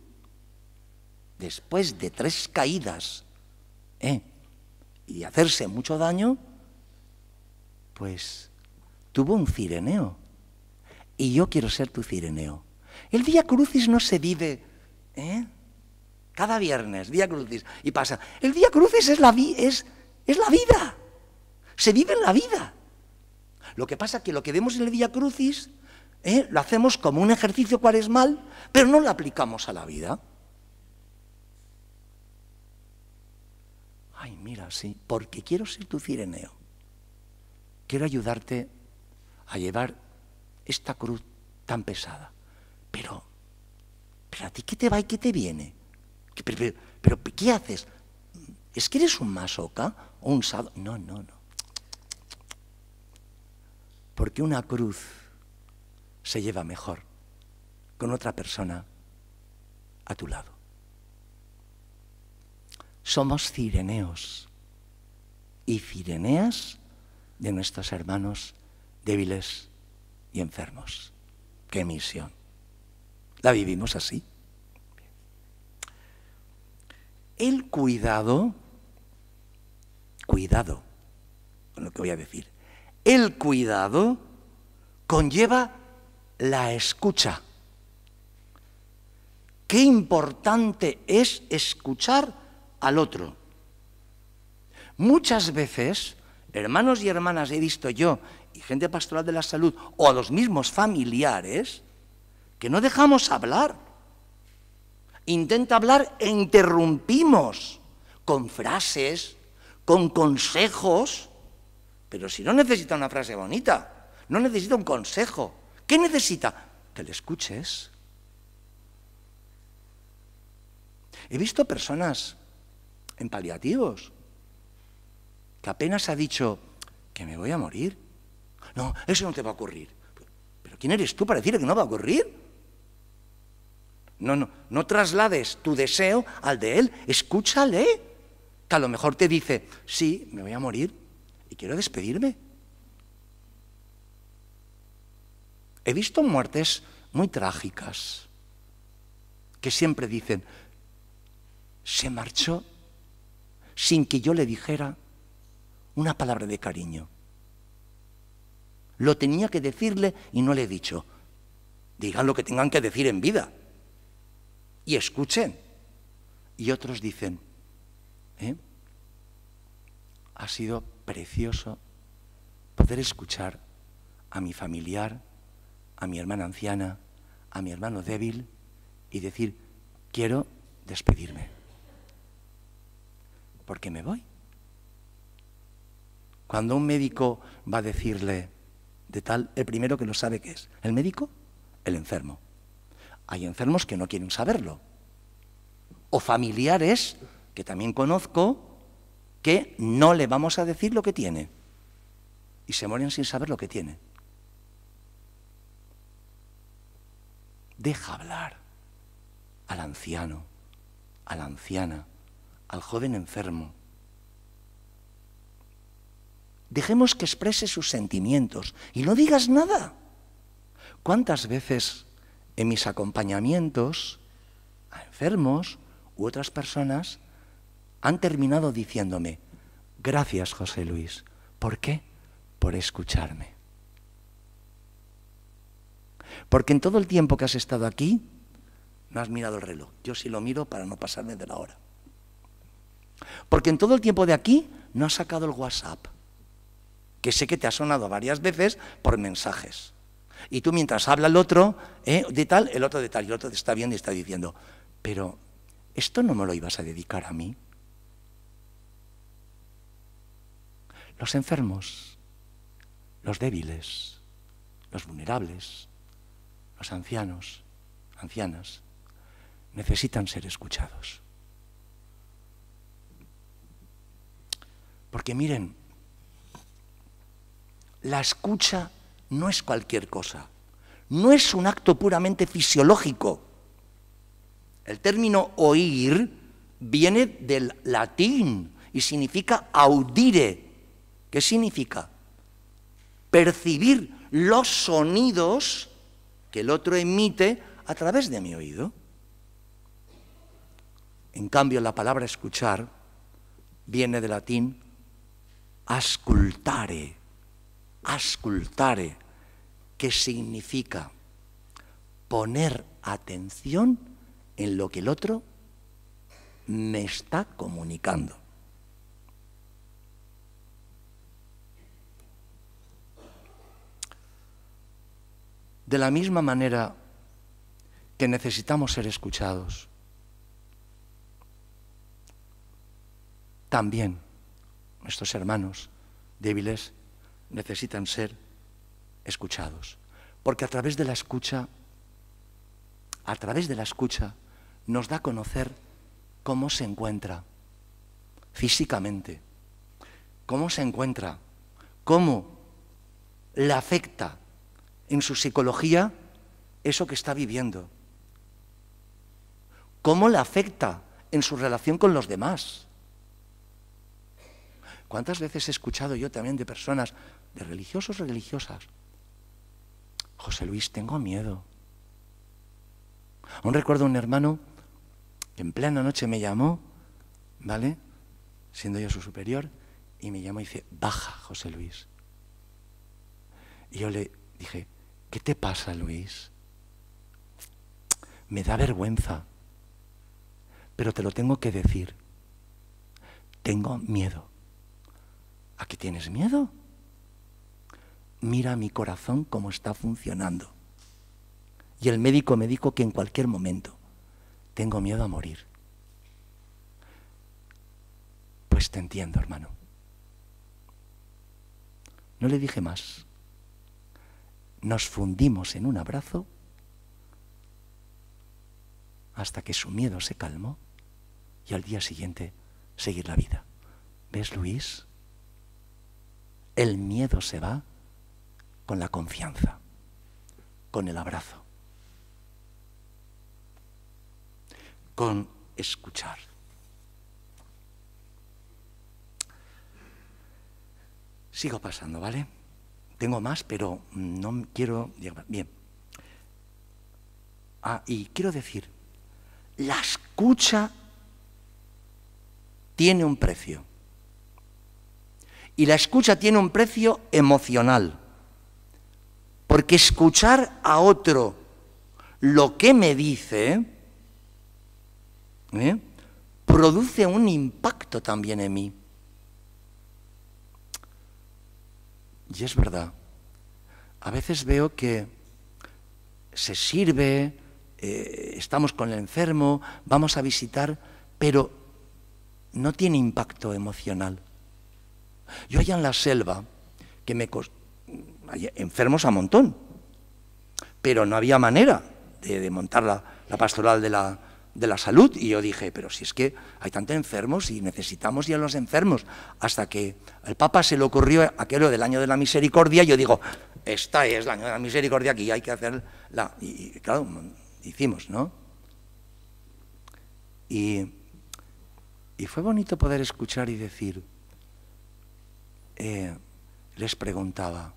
después de tres caídas ¿eh? y hacerse mucho daño, pues tuvo un cireneo. Y yo quiero ser tu cireneo. El día crucis no se vive. ¿eh? Cada viernes, día crucis. Y pasa. El día crucis es la, es, es la vida. Se vive en la vida. Lo que pasa es que lo que vemos en el día crucis ¿Eh? lo hacemos como un ejercicio es mal, pero no lo aplicamos a la vida. Ay, mira, sí, porque quiero ser tu cireneo. Quiero ayudarte a llevar esta cruz tan pesada. Pero, pero a ti qué te va y qué te viene. Pero, ¿qué haces? ¿Es que eres un masoca o un sado? No, no, no. Porque una cruz se lleva mejor con otra persona a tu lado. Somos cireneos y cireneas de nuestros hermanos débiles y enfermos. ¡Qué misión! La vivimos así. El cuidado, cuidado con lo que voy a decir, el cuidado conlleva la escucha. Qué importante es escuchar al otro. Muchas veces, hermanos y hermanas, he visto yo, y gente pastoral de la salud, o a los mismos familiares, que no dejamos hablar. Intenta hablar e interrumpimos con frases, con consejos, pero si no necesita una frase bonita, no necesita un consejo, ¿Qué necesita? Que le escuches. He visto personas en paliativos que apenas ha dicho que me voy a morir. No, eso no te va a ocurrir. ¿Pero quién eres tú para decir que no va a ocurrir? No, no, no traslades tu deseo al de él, escúchale, que a lo mejor te dice, sí, me voy a morir y quiero despedirme. He visto muertes muy trágicas que siempre dicen, se marchó sin que yo le dijera una palabra de cariño. Lo tenía que decirle y no le he dicho. Digan lo que tengan que decir en vida. Y escuchen. Y otros dicen, ¿Eh? ha sido precioso poder escuchar a mi familiar a mi hermana anciana, a mi hermano débil y decir, quiero despedirme, porque me voy. Cuando un médico va a decirle de tal, el primero que lo sabe que es, el médico, el enfermo. Hay enfermos que no quieren saberlo. O familiares, que también conozco, que no le vamos a decir lo que tiene. Y se mueren sin saber lo que tiene. Deja hablar al anciano, a la anciana, al joven enfermo. Dejemos que exprese sus sentimientos y no digas nada. ¿Cuántas veces en mis acompañamientos a enfermos u otras personas han terminado diciéndome, gracias José Luis, ¿por qué? Por escucharme. Porque en todo el tiempo que has estado aquí, no has mirado el reloj. Yo sí lo miro para no pasarme de la hora. Porque en todo el tiempo de aquí, no has sacado el WhatsApp, que sé que te ha sonado varias veces por mensajes. Y tú mientras habla el otro ¿eh? de tal, el otro de tal, y el otro te está viendo y está diciendo, pero esto no me lo ibas a dedicar a mí. Los enfermos, los débiles, los vulnerables, los ancianos, ancianas, necesitan ser escuchados. Porque miren, la escucha no es cualquier cosa, no es un acto puramente fisiológico. El término oír viene del latín y significa audire. ¿Qué significa? Percibir los sonidos que el otro emite a través de mi oído. En cambio, la palabra escuchar viene del latín ascultare, ascultare, que significa poner atención en lo que el otro me está comunicando. de la misma manera que necesitamos ser escuchados, también nuestros hermanos débiles necesitan ser escuchados. Porque a través de la escucha, a través de la escucha, nos da a conocer cómo se encuentra físicamente, cómo se encuentra, cómo le afecta en su psicología eso que está viviendo? ¿Cómo le afecta en su relación con los demás? ¿Cuántas veces he escuchado yo también de personas, de religiosos, religiosas? José Luis, tengo miedo. Aún recuerdo un hermano que en plena noche me llamó, ¿vale? Siendo yo su superior, y me llamó y dice, baja, José Luis. Y yo le dije, ¿Qué te pasa, Luis? Me da vergüenza, pero te lo tengo que decir. Tengo miedo. ¿A qué tienes miedo? Mira mi corazón cómo está funcionando. Y el médico me dijo que en cualquier momento tengo miedo a morir. Pues te entiendo, hermano. No le dije más nos fundimos en un abrazo hasta que su miedo se calmó y al día siguiente seguir la vida. ¿Ves, Luis? El miedo se va con la confianza, con el abrazo, con escuchar. Sigo pasando, ¿vale? Tengo más, pero no quiero llegar. Bien. Ah, y quiero decir, la escucha tiene un precio. Y la escucha tiene un precio emocional. Porque escuchar a otro lo que me dice ¿eh? produce un impacto también en mí. Y es verdad. A veces veo que se sirve, eh, estamos con el enfermo, vamos a visitar, pero no tiene impacto emocional. Yo allá en la selva, que me enfermos a montón, pero no había manera de, montar la pastoral de la, de la salud. Y yo dije, pero si es que hay tantos enfermos y necesitamos ya los enfermos. Hasta que al Papa se le ocurrió aquello del año de la misericordia, yo digo, esta es el año de la misericordia, aquí hay que hacerla. Y, y claro, hicimos, ¿no? Y, fue bonito poder escuchar y decir, eh, les preguntaba,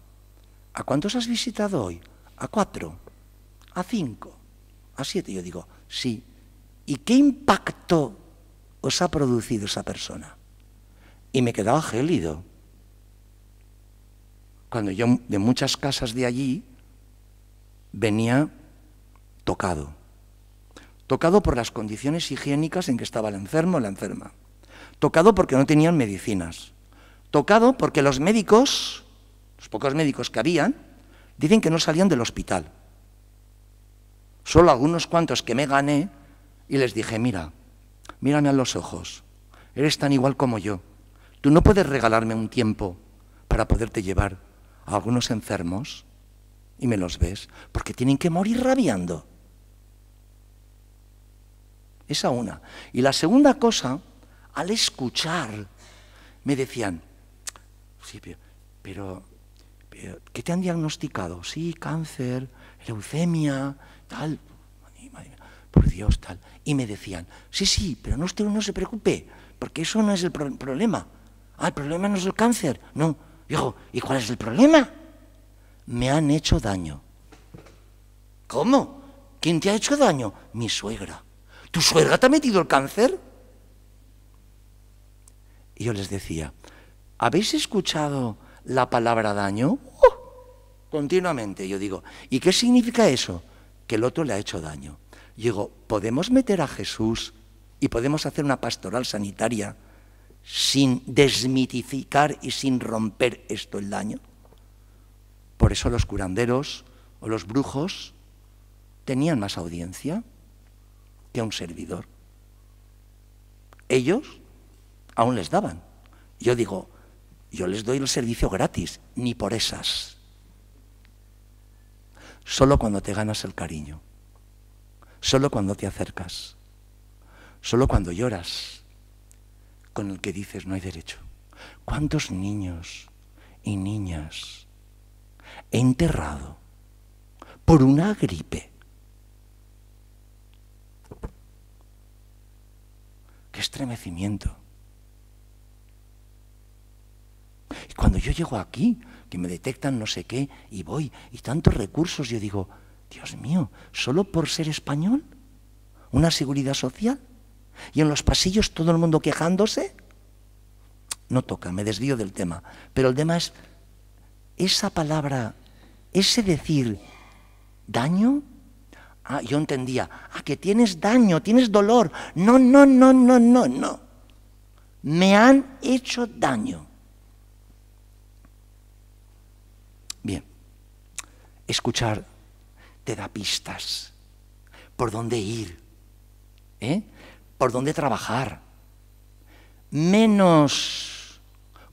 ¿a cuántos has visitado hoy? A cuatro, a cinco, a siete. Yo digo, sí, ¿y qué impacto os ha producido esa persona? Y me quedaba gélido. Cuando yo de muchas casas de allí venía tocado. Tocado por las condiciones higiénicas en que estaba el enfermo o la enferma. Tocado porque no tenían medicinas. Tocado porque los médicos, los pocos médicos que habían, dicen que no salían del hospital. Solo algunos cuantos que me gané y les dije, mira, mírame a los ojos, eres tan igual como yo. Tú no puedes regalarme un tiempo para poderte llevar a algunos enfermos y me los ves, porque tienen que morir rabiando. Esa una. Y la segunda cosa, al escuchar, me decían, sí, pero, pero ¿qué te han diagnosticado? Sí, cáncer, leucemia, tal por Dios, tal. Y me decían, sí, sí, pero no, usted no se preocupe, porque eso no es el problema. Ah, el problema no es el cáncer. No. Dijo, ¿y cuál es el problema? Me han hecho daño. ¿Cómo? ¿Quién te ha hecho daño? Mi suegra. ¿Tu suegra te ha metido el cáncer? Y yo les decía, ¿habéis escuchado la palabra daño? ¡Oh! continuamente. Yo digo, ¿y qué significa eso? Que el otro le ha hecho daño. Y digo, ¿podemos meter a Jesús y podemos hacer una pastoral sanitaria sin desmitificar y sin romper esto el daño? Por eso los curanderos o los brujos tenían más audiencia que un servidor. Ellos aún les daban. Yo digo, yo les doy el servicio gratis, ni por esas. Solo cuando te ganas el cariño solo cuando te acercas, solo cuando lloras, con el que dices no hay derecho. ¿Cuántos niños y niñas he enterrado por una gripe? ¡Qué estremecimiento! Y cuando yo llego aquí, que me detectan no sé qué, y voy, y tantos recursos, yo digo, Dios mío, solo por ser español, una seguridad social. Y en los pasillos todo el mundo quejándose. No toca, me desvío del tema. Pero el tema es esa palabra, ese decir, daño. Ah, yo entendía, ah, que tienes daño, tienes dolor. No, no, no, no, no, no. Me han hecho daño. Bien, escuchar te da pistas por dónde ir, ¿Eh? por dónde trabajar. Menos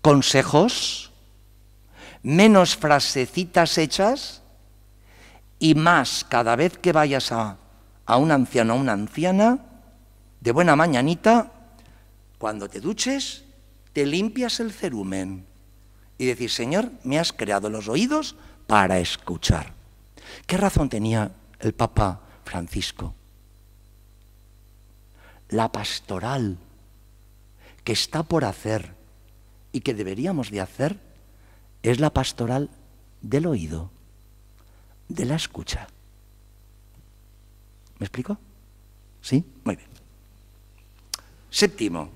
consejos, menos frasecitas hechas y más cada vez que vayas a, a un anciano o una anciana, de buena mañanita, cuando te duches, te limpias el cerumen y decís, Señor, me has creado los oídos para escuchar. ¿Qué razón tenía el Papa Francisco? La pastoral que está por hacer y que deberíamos de hacer es la pastoral del oído, de la escucha. ¿Me explico? ¿Sí? Muy bien. Séptimo,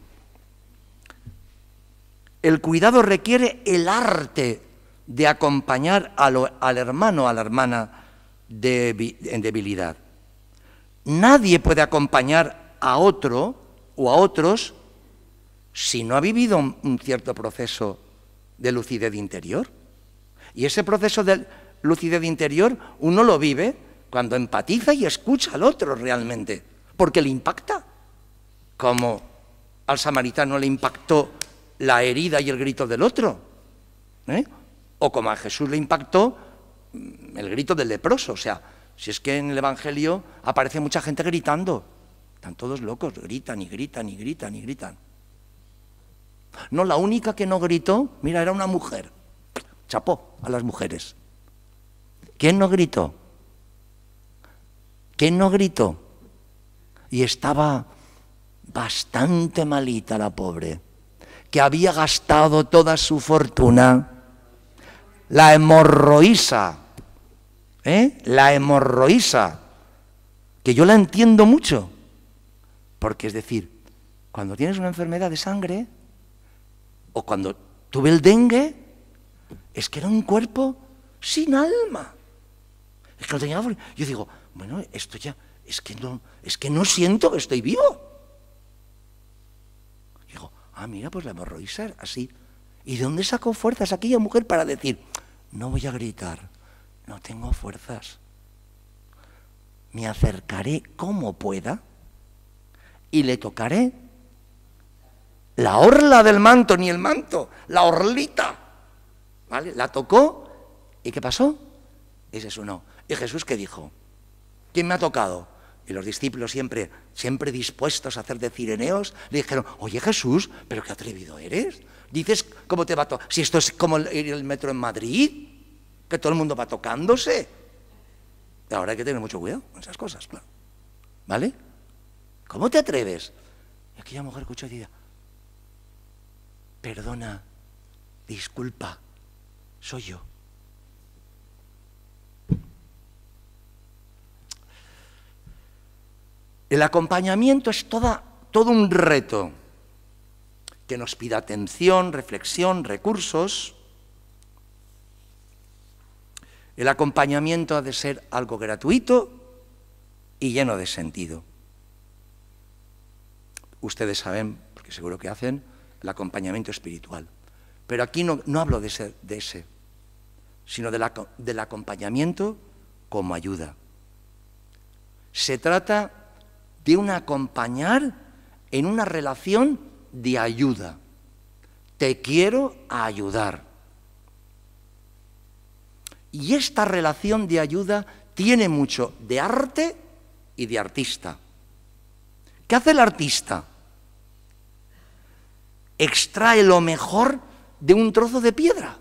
el cuidado requiere el arte de acompañar al, al hermano, a la hermana, en debilidad. Nadie puede acompañar a otro o a otros si no ha vivido un, cierto proceso de lucidez interior. Y ese proceso de lucidez interior uno lo vive cuando empatiza y escucha al otro realmente, porque le impacta, como al samaritano le impactó la herida y el grito del otro, ¿eh? o como a Jesús le impactó el grito del leproso. O sea, si es que en el Evangelio aparece mucha gente gritando. Están todos locos, gritan y gritan y gritan y gritan. No, la única que no gritó, mira, era una mujer. Chapó a las mujeres. ¿Quién no gritó? ¿Quién no gritó? Y estaba bastante malita la pobre, que había gastado toda su fortuna la hemorroísa, ¿eh? la hemorroísa, que yo la entiendo mucho, porque es decir, cuando tienes una enfermedad de sangre, o cuando tuve el dengue, es que era un cuerpo sin alma. Es que lo tenía... Yo digo, bueno, esto ya, es que no, es que no siento que estoy vivo. Digo, ah, mira, pues la hemorroísa así, ¿Y de dónde sacó fuerzas aquella mujer para decir, no voy a gritar, no tengo fuerzas? Me acercaré como pueda y le tocaré la orla del manto, ni el manto, la orlita. ¿Vale? La tocó y ¿qué pasó? Ese es uno. ¿Y Jesús qué dijo? ¿Quién me ha tocado? Y los discípulos siempre, siempre dispuestos a hacer de cireneos, le dijeron, oye Jesús, pero qué atrevido eres. Dices, ¿cómo te va a tocar? Si esto es como ir el, metro en Madrid, que todo el mundo va tocándose. ahora hay que tener mucho cuidado con esas cosas, claro. ¿Vale? ¿Cómo te atreves? Y aquella mujer escucha y dice, perdona, disculpa, soy yo. El acompañamiento es toda, todo un reto que nos pida atención, reflexión, recursos. El acompañamiento ha de ser algo gratuito y lleno de sentido. Ustedes saben, porque seguro que hacen, el acompañamiento espiritual. Pero aquí no, hablo de ese, sino del acompañamiento como ayuda. Se trata de un acompañar en una relación de ayuda. Te quiero ayudar. Y esta relación de ayuda tiene mucho de arte y de artista. ¿Qué hace el artista? Extrae lo mejor de un trozo de piedra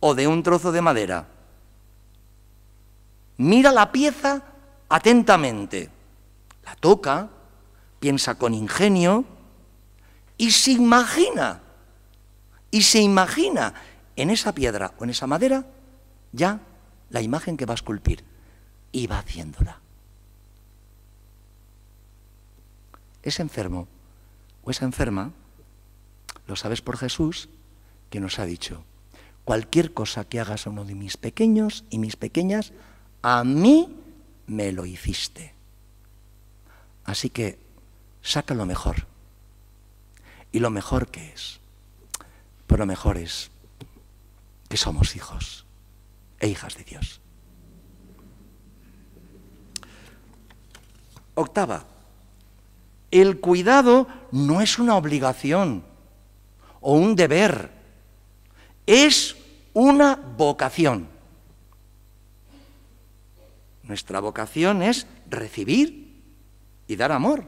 o de un trozo de madera. Mira la pieza atentamente, la toca, piensa con ingenio y se imagina, y se imagina en esa piedra o en esa madera ya la imagen que va a esculpir y va haciéndola. Ese enfermo o esa enferma, lo sabes por Jesús, que nos ha dicho, cualquier cosa que hagas a uno de mis pequeños y mis pequeñas, a mí me lo hiciste. Así que saca lo mejor. ¿Y lo mejor que es? Pues lo mejor es que somos hijos e hijas de Dios. Octava, el cuidado no es una obligación o un deber, es una vocación. Nuestra vocación es recibir y dar amor.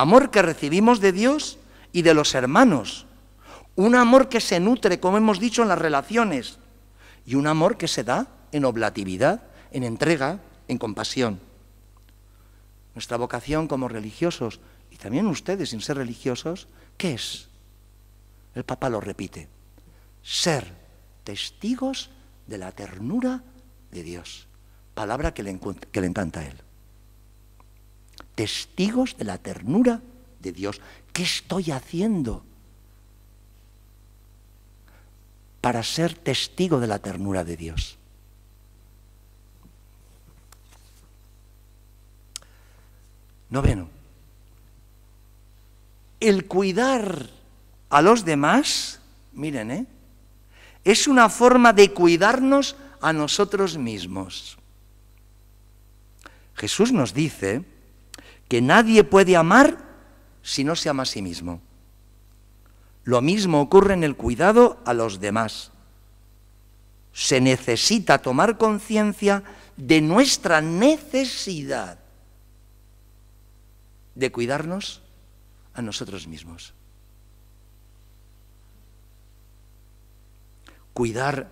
Amor que recibimos de Dios y de los hermanos. Un amor que se nutre, como hemos dicho, en las relaciones. Y un amor que se da en oblatividad, en entrega, en compasión. Nuestra vocación como religiosos, y también ustedes sin ser religiosos, ¿qué es? El Papa lo repite. Ser testigos de la ternura de Dios. Palabra que le, encanta a él testigos de la ternura de Dios. ¿Qué estoy haciendo para ser testigo de la ternura de Dios? Noveno, el cuidar a los demás, miren, ¿eh? es una forma de cuidarnos a nosotros mismos. Jesús nos dice, que nadie puede amar si no se ama a sí mismo. Lo mismo ocurre en el cuidado a los demás. Se necesita tomar conciencia de nuestra necesidad de cuidarnos a nosotros mismos. Cuidar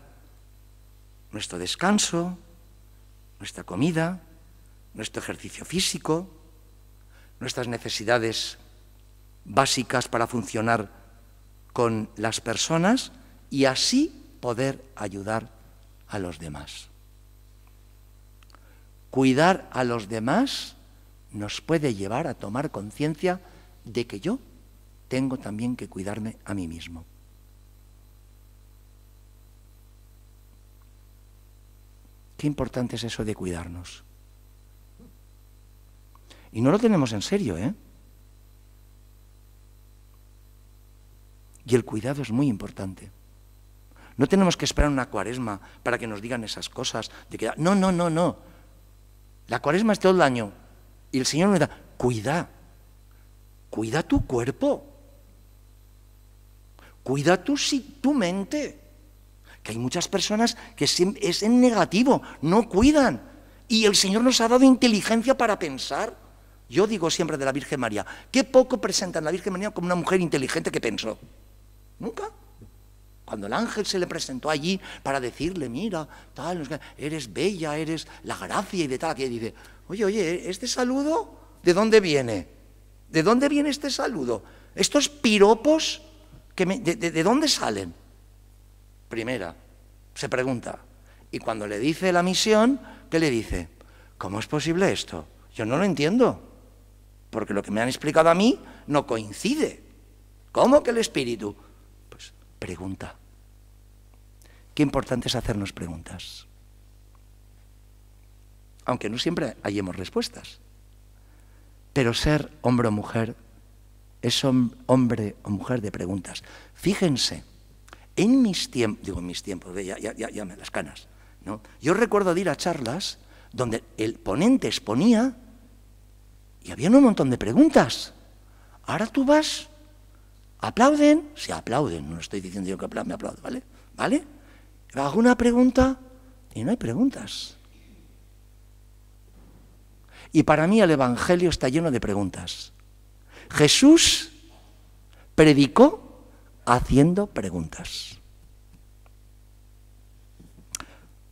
nuestro descanso, nuestra comida, nuestro ejercicio físico, nuestras necesidades básicas para funcionar con las personas y así poder ayudar a los demás. Cuidar a los demás nos puede llevar a tomar conciencia de que yo tengo también que cuidarme a mí mismo. Qué importante es eso de cuidarnos. Y no lo tenemos en serio, ¿eh? Y el cuidado es muy importante. No tenemos que esperar una cuaresma para que nos digan esas cosas. De que, no, no, no, no. La cuaresma es todo el año. Y el Señor nos da, cuida, cuida tu cuerpo, cuida tu, tu mente. Que hay muchas personas que es en negativo, no cuidan. Y el Señor nos ha dado inteligencia para pensar. Yo digo siempre de la Virgen María, qué poco presentan la Virgen María como una mujer inteligente que pensó. Nunca. Cuando el ángel se le presentó allí para decirle, mira, tal, eres bella, eres la gracia y de tal, que dice, oye, oye, ¿este saludo de dónde viene? ¿De dónde viene este saludo? ¿Estos piropos, que de, de dónde salen? Primera, se pregunta. Y cuando le dice la misión, ¿qué le dice? ¿Cómo es posible esto? Yo no lo entiendo porque lo que me han explicado a mí no coincide. ¿Cómo que el espíritu? Pues pregunta. Qué importante es hacernos preguntas. Aunque no siempre hallemos respuestas. Pero ser hombre o mujer es hombre o mujer de preguntas. Fíjense, en mis tiempos, digo en mis tiempos, ya, ya, ya me las canas, ¿no? yo recuerdo de ir a charlas donde el ponente exponía y había un montón de preguntas. Ahora tú vas, aplauden, se aplauden, no estoy diciendo yo que aplaude, me aplauden, ¿vale? ¿Vale? Hago una pregunta y no hay preguntas. Y para mí el Evangelio está lleno de preguntas. Jesús predicó haciendo preguntas.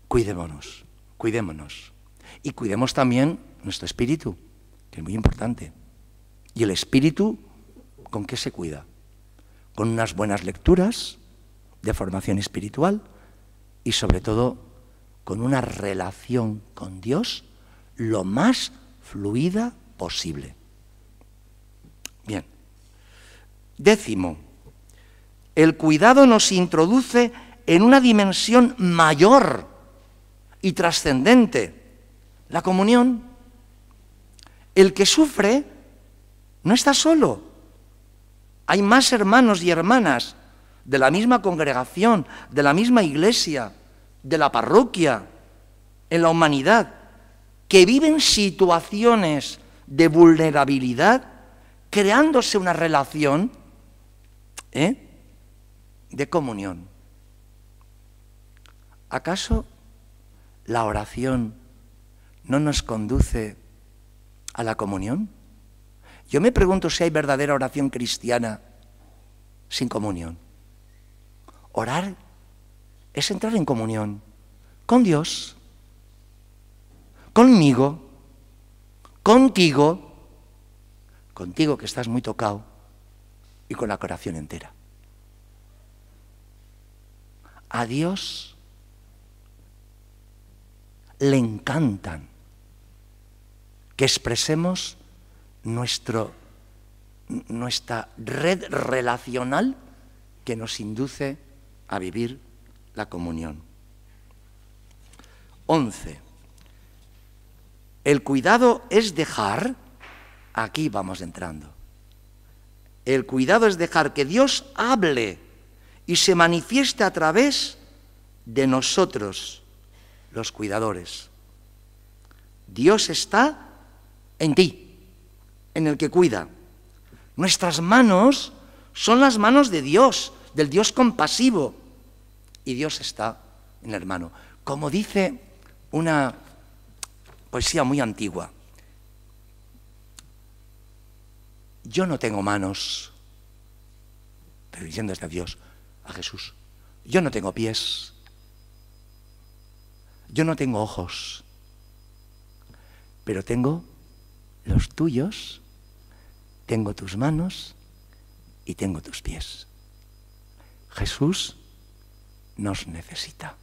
Cuidémonos, cuidémonos. Y cuidemos también nuestro espíritu es muy importante. ¿Y el espíritu con qué se cuida? Con unas buenas lecturas de formación espiritual y sobre todo con una relación con Dios lo más fluida posible. Bien. Décimo, el cuidado nos introduce en una dimensión mayor y trascendente, la comunión el que sufre no está solo. Hay más hermanos y hermanas de la misma congregación, de la misma iglesia, de la parroquia, en la humanidad, que viven situaciones de vulnerabilidad, creándose una relación ¿eh? de comunión. ¿Acaso la oración no nos conduce a la comunión? Yo me pregunto si hay verdadera oración cristiana sin comunión. Orar es entrar en comunión con Dios, conmigo, contigo, contigo que estás muy tocado y con la corazón entera. A Dios le encantan que expresemos nuestro, nuestra red relacional que nos induce a vivir la comunión. 11. El cuidado es dejar, aquí vamos entrando, el cuidado es dejar que Dios hable y se manifieste a través de nosotros, los cuidadores. Dios está en ti, en el que cuida. Nuestras manos son las manos de Dios, del Dios compasivo. Y Dios está en el hermano. Como dice una poesía muy antigua, yo no tengo manos, pero diciendo a Dios, a Jesús, yo no tengo pies, yo no tengo ojos, pero tengo los tuyos, tengo tus manos y tengo tus pies. Jesús nos necesita.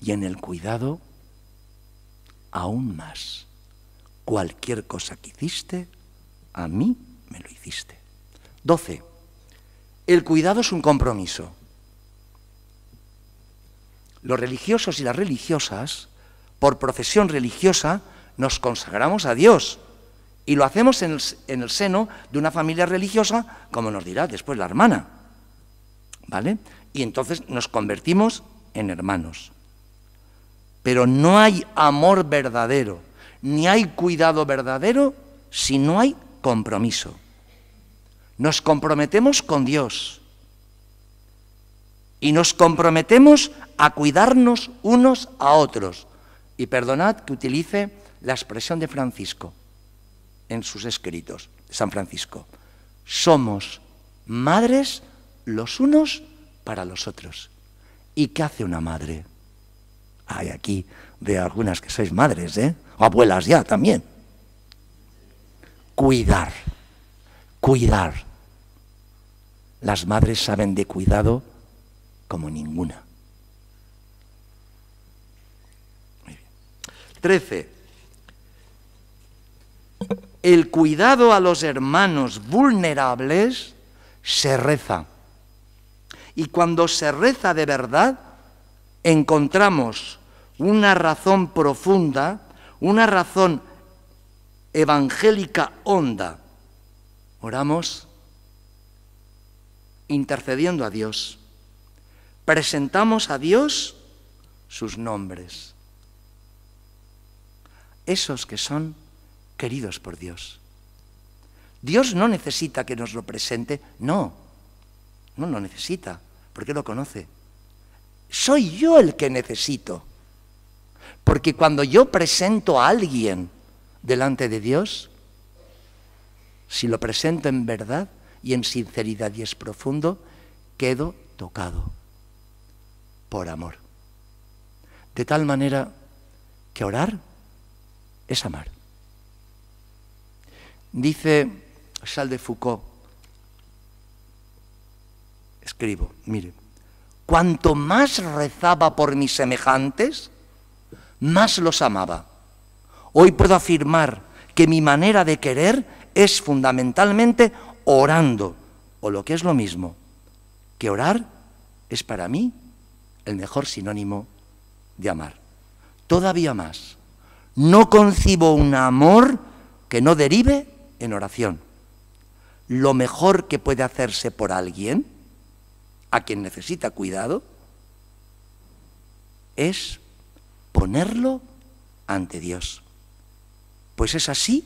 Y en el cuidado, aún más, cualquier cosa que hiciste, a mí me lo hiciste. 12. El cuidado es un compromiso. Los religiosos y las religiosas por profesión religiosa, nos consagramos a Dios. Y lo hacemos en el, seno de una familia religiosa, como nos dirá después la hermana. ¿Vale? Y entonces nos convertimos en hermanos. Pero no hay amor verdadero, ni hay cuidado verdadero si no hay compromiso. Nos comprometemos con Dios y nos comprometemos a cuidarnos unos a otros, y perdonad que utilice la expresión de Francisco en sus escritos, San Francisco. Somos madres los unos para los otros. ¿Y qué hace una madre? Hay aquí de algunas que sois madres, ¿eh? abuelas ya también. Cuidar, cuidar. Las madres saben de cuidado como ninguna. 13. El cuidado a los hermanos vulnerables se reza. Y cuando se reza de verdad, encontramos una razón profunda, una razón evangélica honda. Oramos intercediendo a Dios. Presentamos a Dios sus nombres esos que son queridos por Dios. Dios no necesita que nos lo presente, no, no lo necesita, porque lo conoce. Soy yo el que necesito, porque cuando yo presento a alguien delante de Dios, si lo presento en verdad y en sinceridad y es profundo, quedo tocado por amor. De tal manera que orar es amar. Dice Charles de Foucault, escribo, mire, cuanto más rezaba por mis semejantes, más los amaba. Hoy puedo afirmar que mi manera de querer es fundamentalmente orando, o lo que es lo mismo, que orar es para mí el mejor sinónimo de amar. Todavía más, no concibo un amor que no derive en oración. Lo mejor que puede hacerse por alguien, a quien necesita cuidado, es ponerlo ante Dios. Pues es así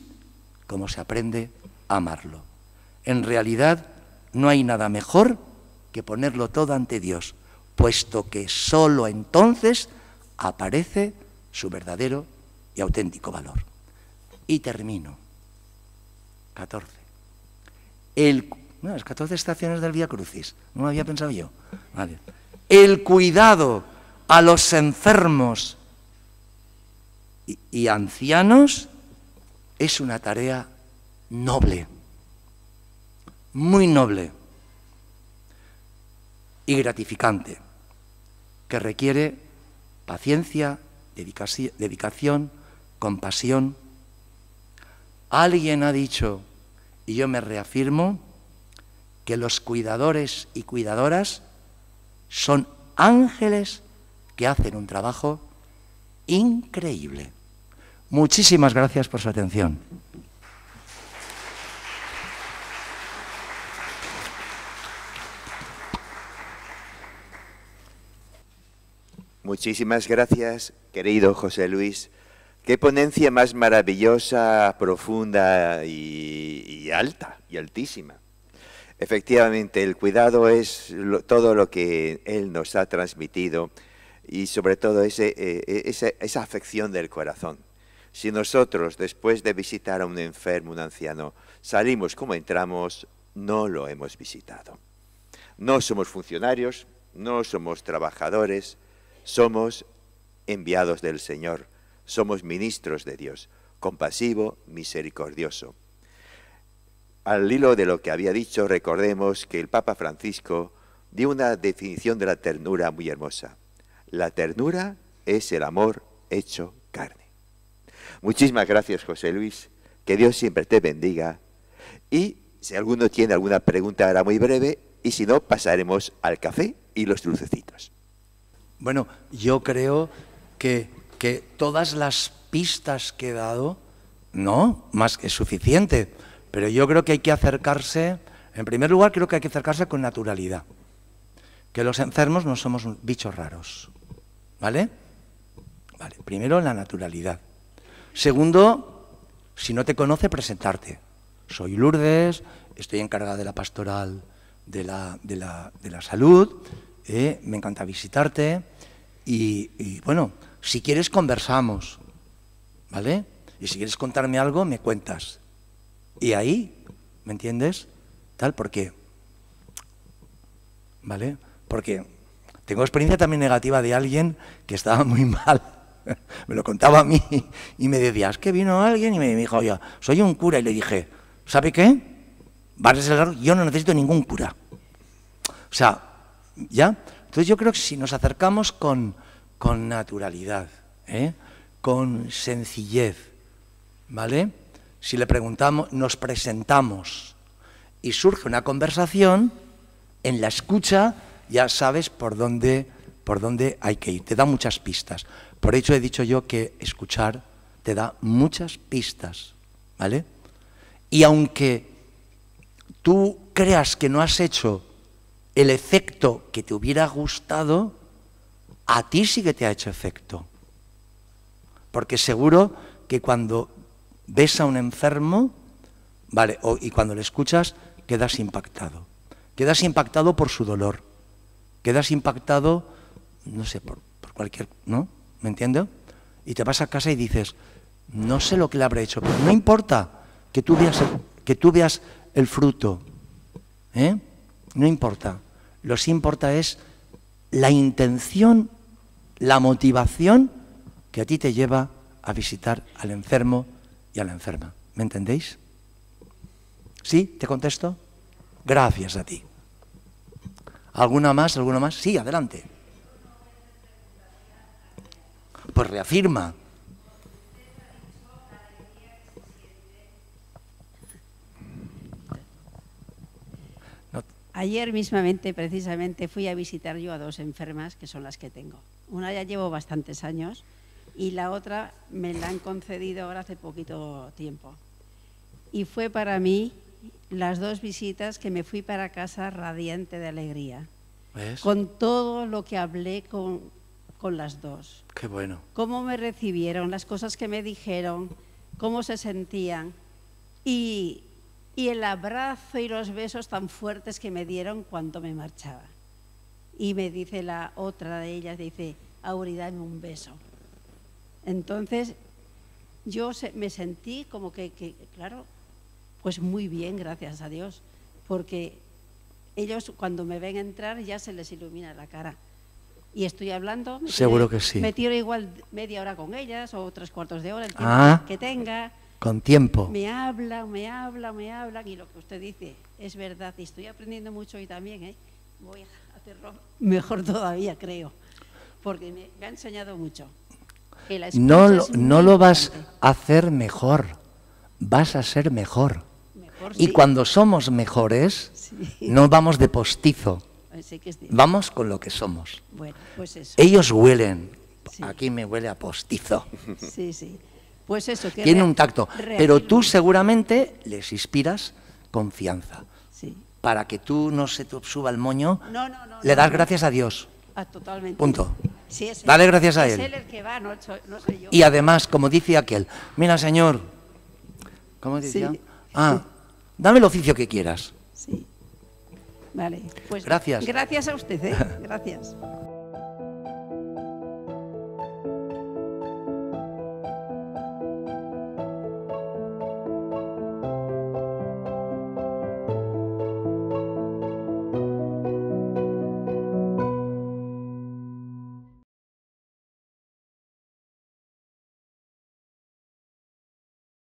como se aprende a amarlo. En realidad no hay nada mejor que ponerlo todo ante Dios, puesto que sólo entonces aparece su verdadero y auténtico valor. Y termino. 14. El, no, las 14 estaciones del Vía Crucis, no lo había pensado yo. El cuidado a los enfermos y ancianos es una tarea noble, muy noble y gratificante, que requiere paciencia, dedicación, compasión. Alguien ha dicho, y yo me reafirmo, que los cuidadores y cuidadoras son ángeles que hacen un trabajo increíble. Muchísimas gracias por su atención. Muchísimas gracias, querido José Luis. Qué ponencia más maravillosa, profunda y, alta, y altísima. Efectivamente, el cuidado es todo lo que Él nos ha transmitido y sobre todo esa, eh, e, esa afección del corazón. Si nosotros, después de visitar a un enfermo, un anciano, salimos como entramos, no lo hemos visitado. No somos funcionarios, no somos trabajadores, somos enviados del Señor somos ministros de Dios, compasivo, misericordioso. Al hilo de lo que había dicho, recordemos que el Papa Francisco dio una definición de la ternura muy hermosa. La ternura es el amor hecho carne. Muchísimas gracias, José Luis. Que Dios siempre te bendiga. Y si alguno tiene alguna pregunta, ahora muy breve. Y si no, pasaremos al café y los dulcecitos. Bueno, yo creo que que todas las pistas que he dado, no, más que suficiente, pero yo creo que hay que acercarse, en primer lugar creo que hay que acercarse con naturalidad, que los enfermos no somos bichos raros, ¿vale? Vale, primero la naturalidad. Segundo, si no te conoce, presentarte. Soy Lourdes, estoy encargada de la pastoral de la, salud, eh, me encanta visitarte y bueno, si quieres conversamos, ¿vale? Y si quieres contarme algo, me cuentas. Y ahí, ¿me entiendes? Tal, ¿por qué? ¿Vale? Porque tengo experiencia también negativa de alguien que estaba [laughs] muy mal. me lo contaba a mí y me decía, es que vino alguien y me dijo, oye, soy un cura. Y le dije, ¿sabe qué? Vas yo no necesito ningún cura. O sea, ¿ya? Entonces yo creo que si nos acercamos con con naturalidad, ¿eh? con sencillez, ¿vale? Si le preguntamos, nos presentamos y surge una conversación, en la escucha ya sabes por dónde, por dónde hay que ir, te da muchas pistas. Por hecho he dicho yo que escuchar te da muchas pistas, ¿vale? Y aunque tú creas que no has hecho el efecto que te hubiera gustado, a ti sí que te ha hecho efecto. Porque seguro que cuando ves a un enfermo, vale, y cuando le escuchas, quedas impactado. Quedas impactado por su dolor. Quedas impactado, no sé, por, cualquier, ¿no? ¿Me entiendo? Y te vas a casa y dices, no sé lo que le habré hecho, pero no importa que tú veas el, que tú veas el fruto. ¿eh? No importa. Lo que importa es la intención la motivación que a ti te lleva a visitar al enfermo y a la enferma. ¿Me entendéis? ¿Sí? ¿Te contesto? Gracias a ti. ¿Alguna más? ¿Alguna más? Sí, adelante. Pues reafirma, Ayer mismamente, precisamente, fui a visitar yo a dos enfermas, que son las que tengo. Una ya llevo bastantes años y la otra me la han concedido ahora hace poquito tiempo. Y fue para mí las dos visitas que me fui para casa radiante de alegría. Con todo lo que hablé con, con las dos. Qué bueno. Cómo me recibieron, las cosas que me dijeron, cómo se sentían. Y y el abrazo y los besos tan fuertes que me dieron cuando me marchaba. Y me dice la otra de ellas, dice, Auri, dame un beso. Entonces, yo me sentí como que, claro, pues muy bien, gracias a Dios, porque ellos cuando me ven entrar ya se les ilumina la cara. Y estoy hablando. Seguro que sí. Me tiro igual media hora con ellas o tres cuartos de hora, el tiempo ah. que tenga con tiempo. Me habla, me habla, me hablan y lo que usted dice es verdad y estoy aprendiendo mucho y también ¿eh? voy a hacerlo mejor [laughs] todavía, creo, porque me, ha enseñado mucho. No, lo, no lo vas a hacer mejor, vas a ser mejor. y cuando somos mejores, no vamos de postizo, vamos con lo que somos. Bueno, pues eso. Ellos huelen, aquí me huele a postizo. Sí, sí. Pues eso, tiene un tacto. Pero tú seguramente les inspiras confianza. Para que tú no se te suba el moño, le das gracias a Dios. Ah, totalmente. Punto. Dale gracias a él. Y además, como dice aquel, mira señor, ¿cómo decía? Ah, dame el oficio que quieras. Sí. Vale. Pues gracias. Gracias a usted, ¿eh? Gracias.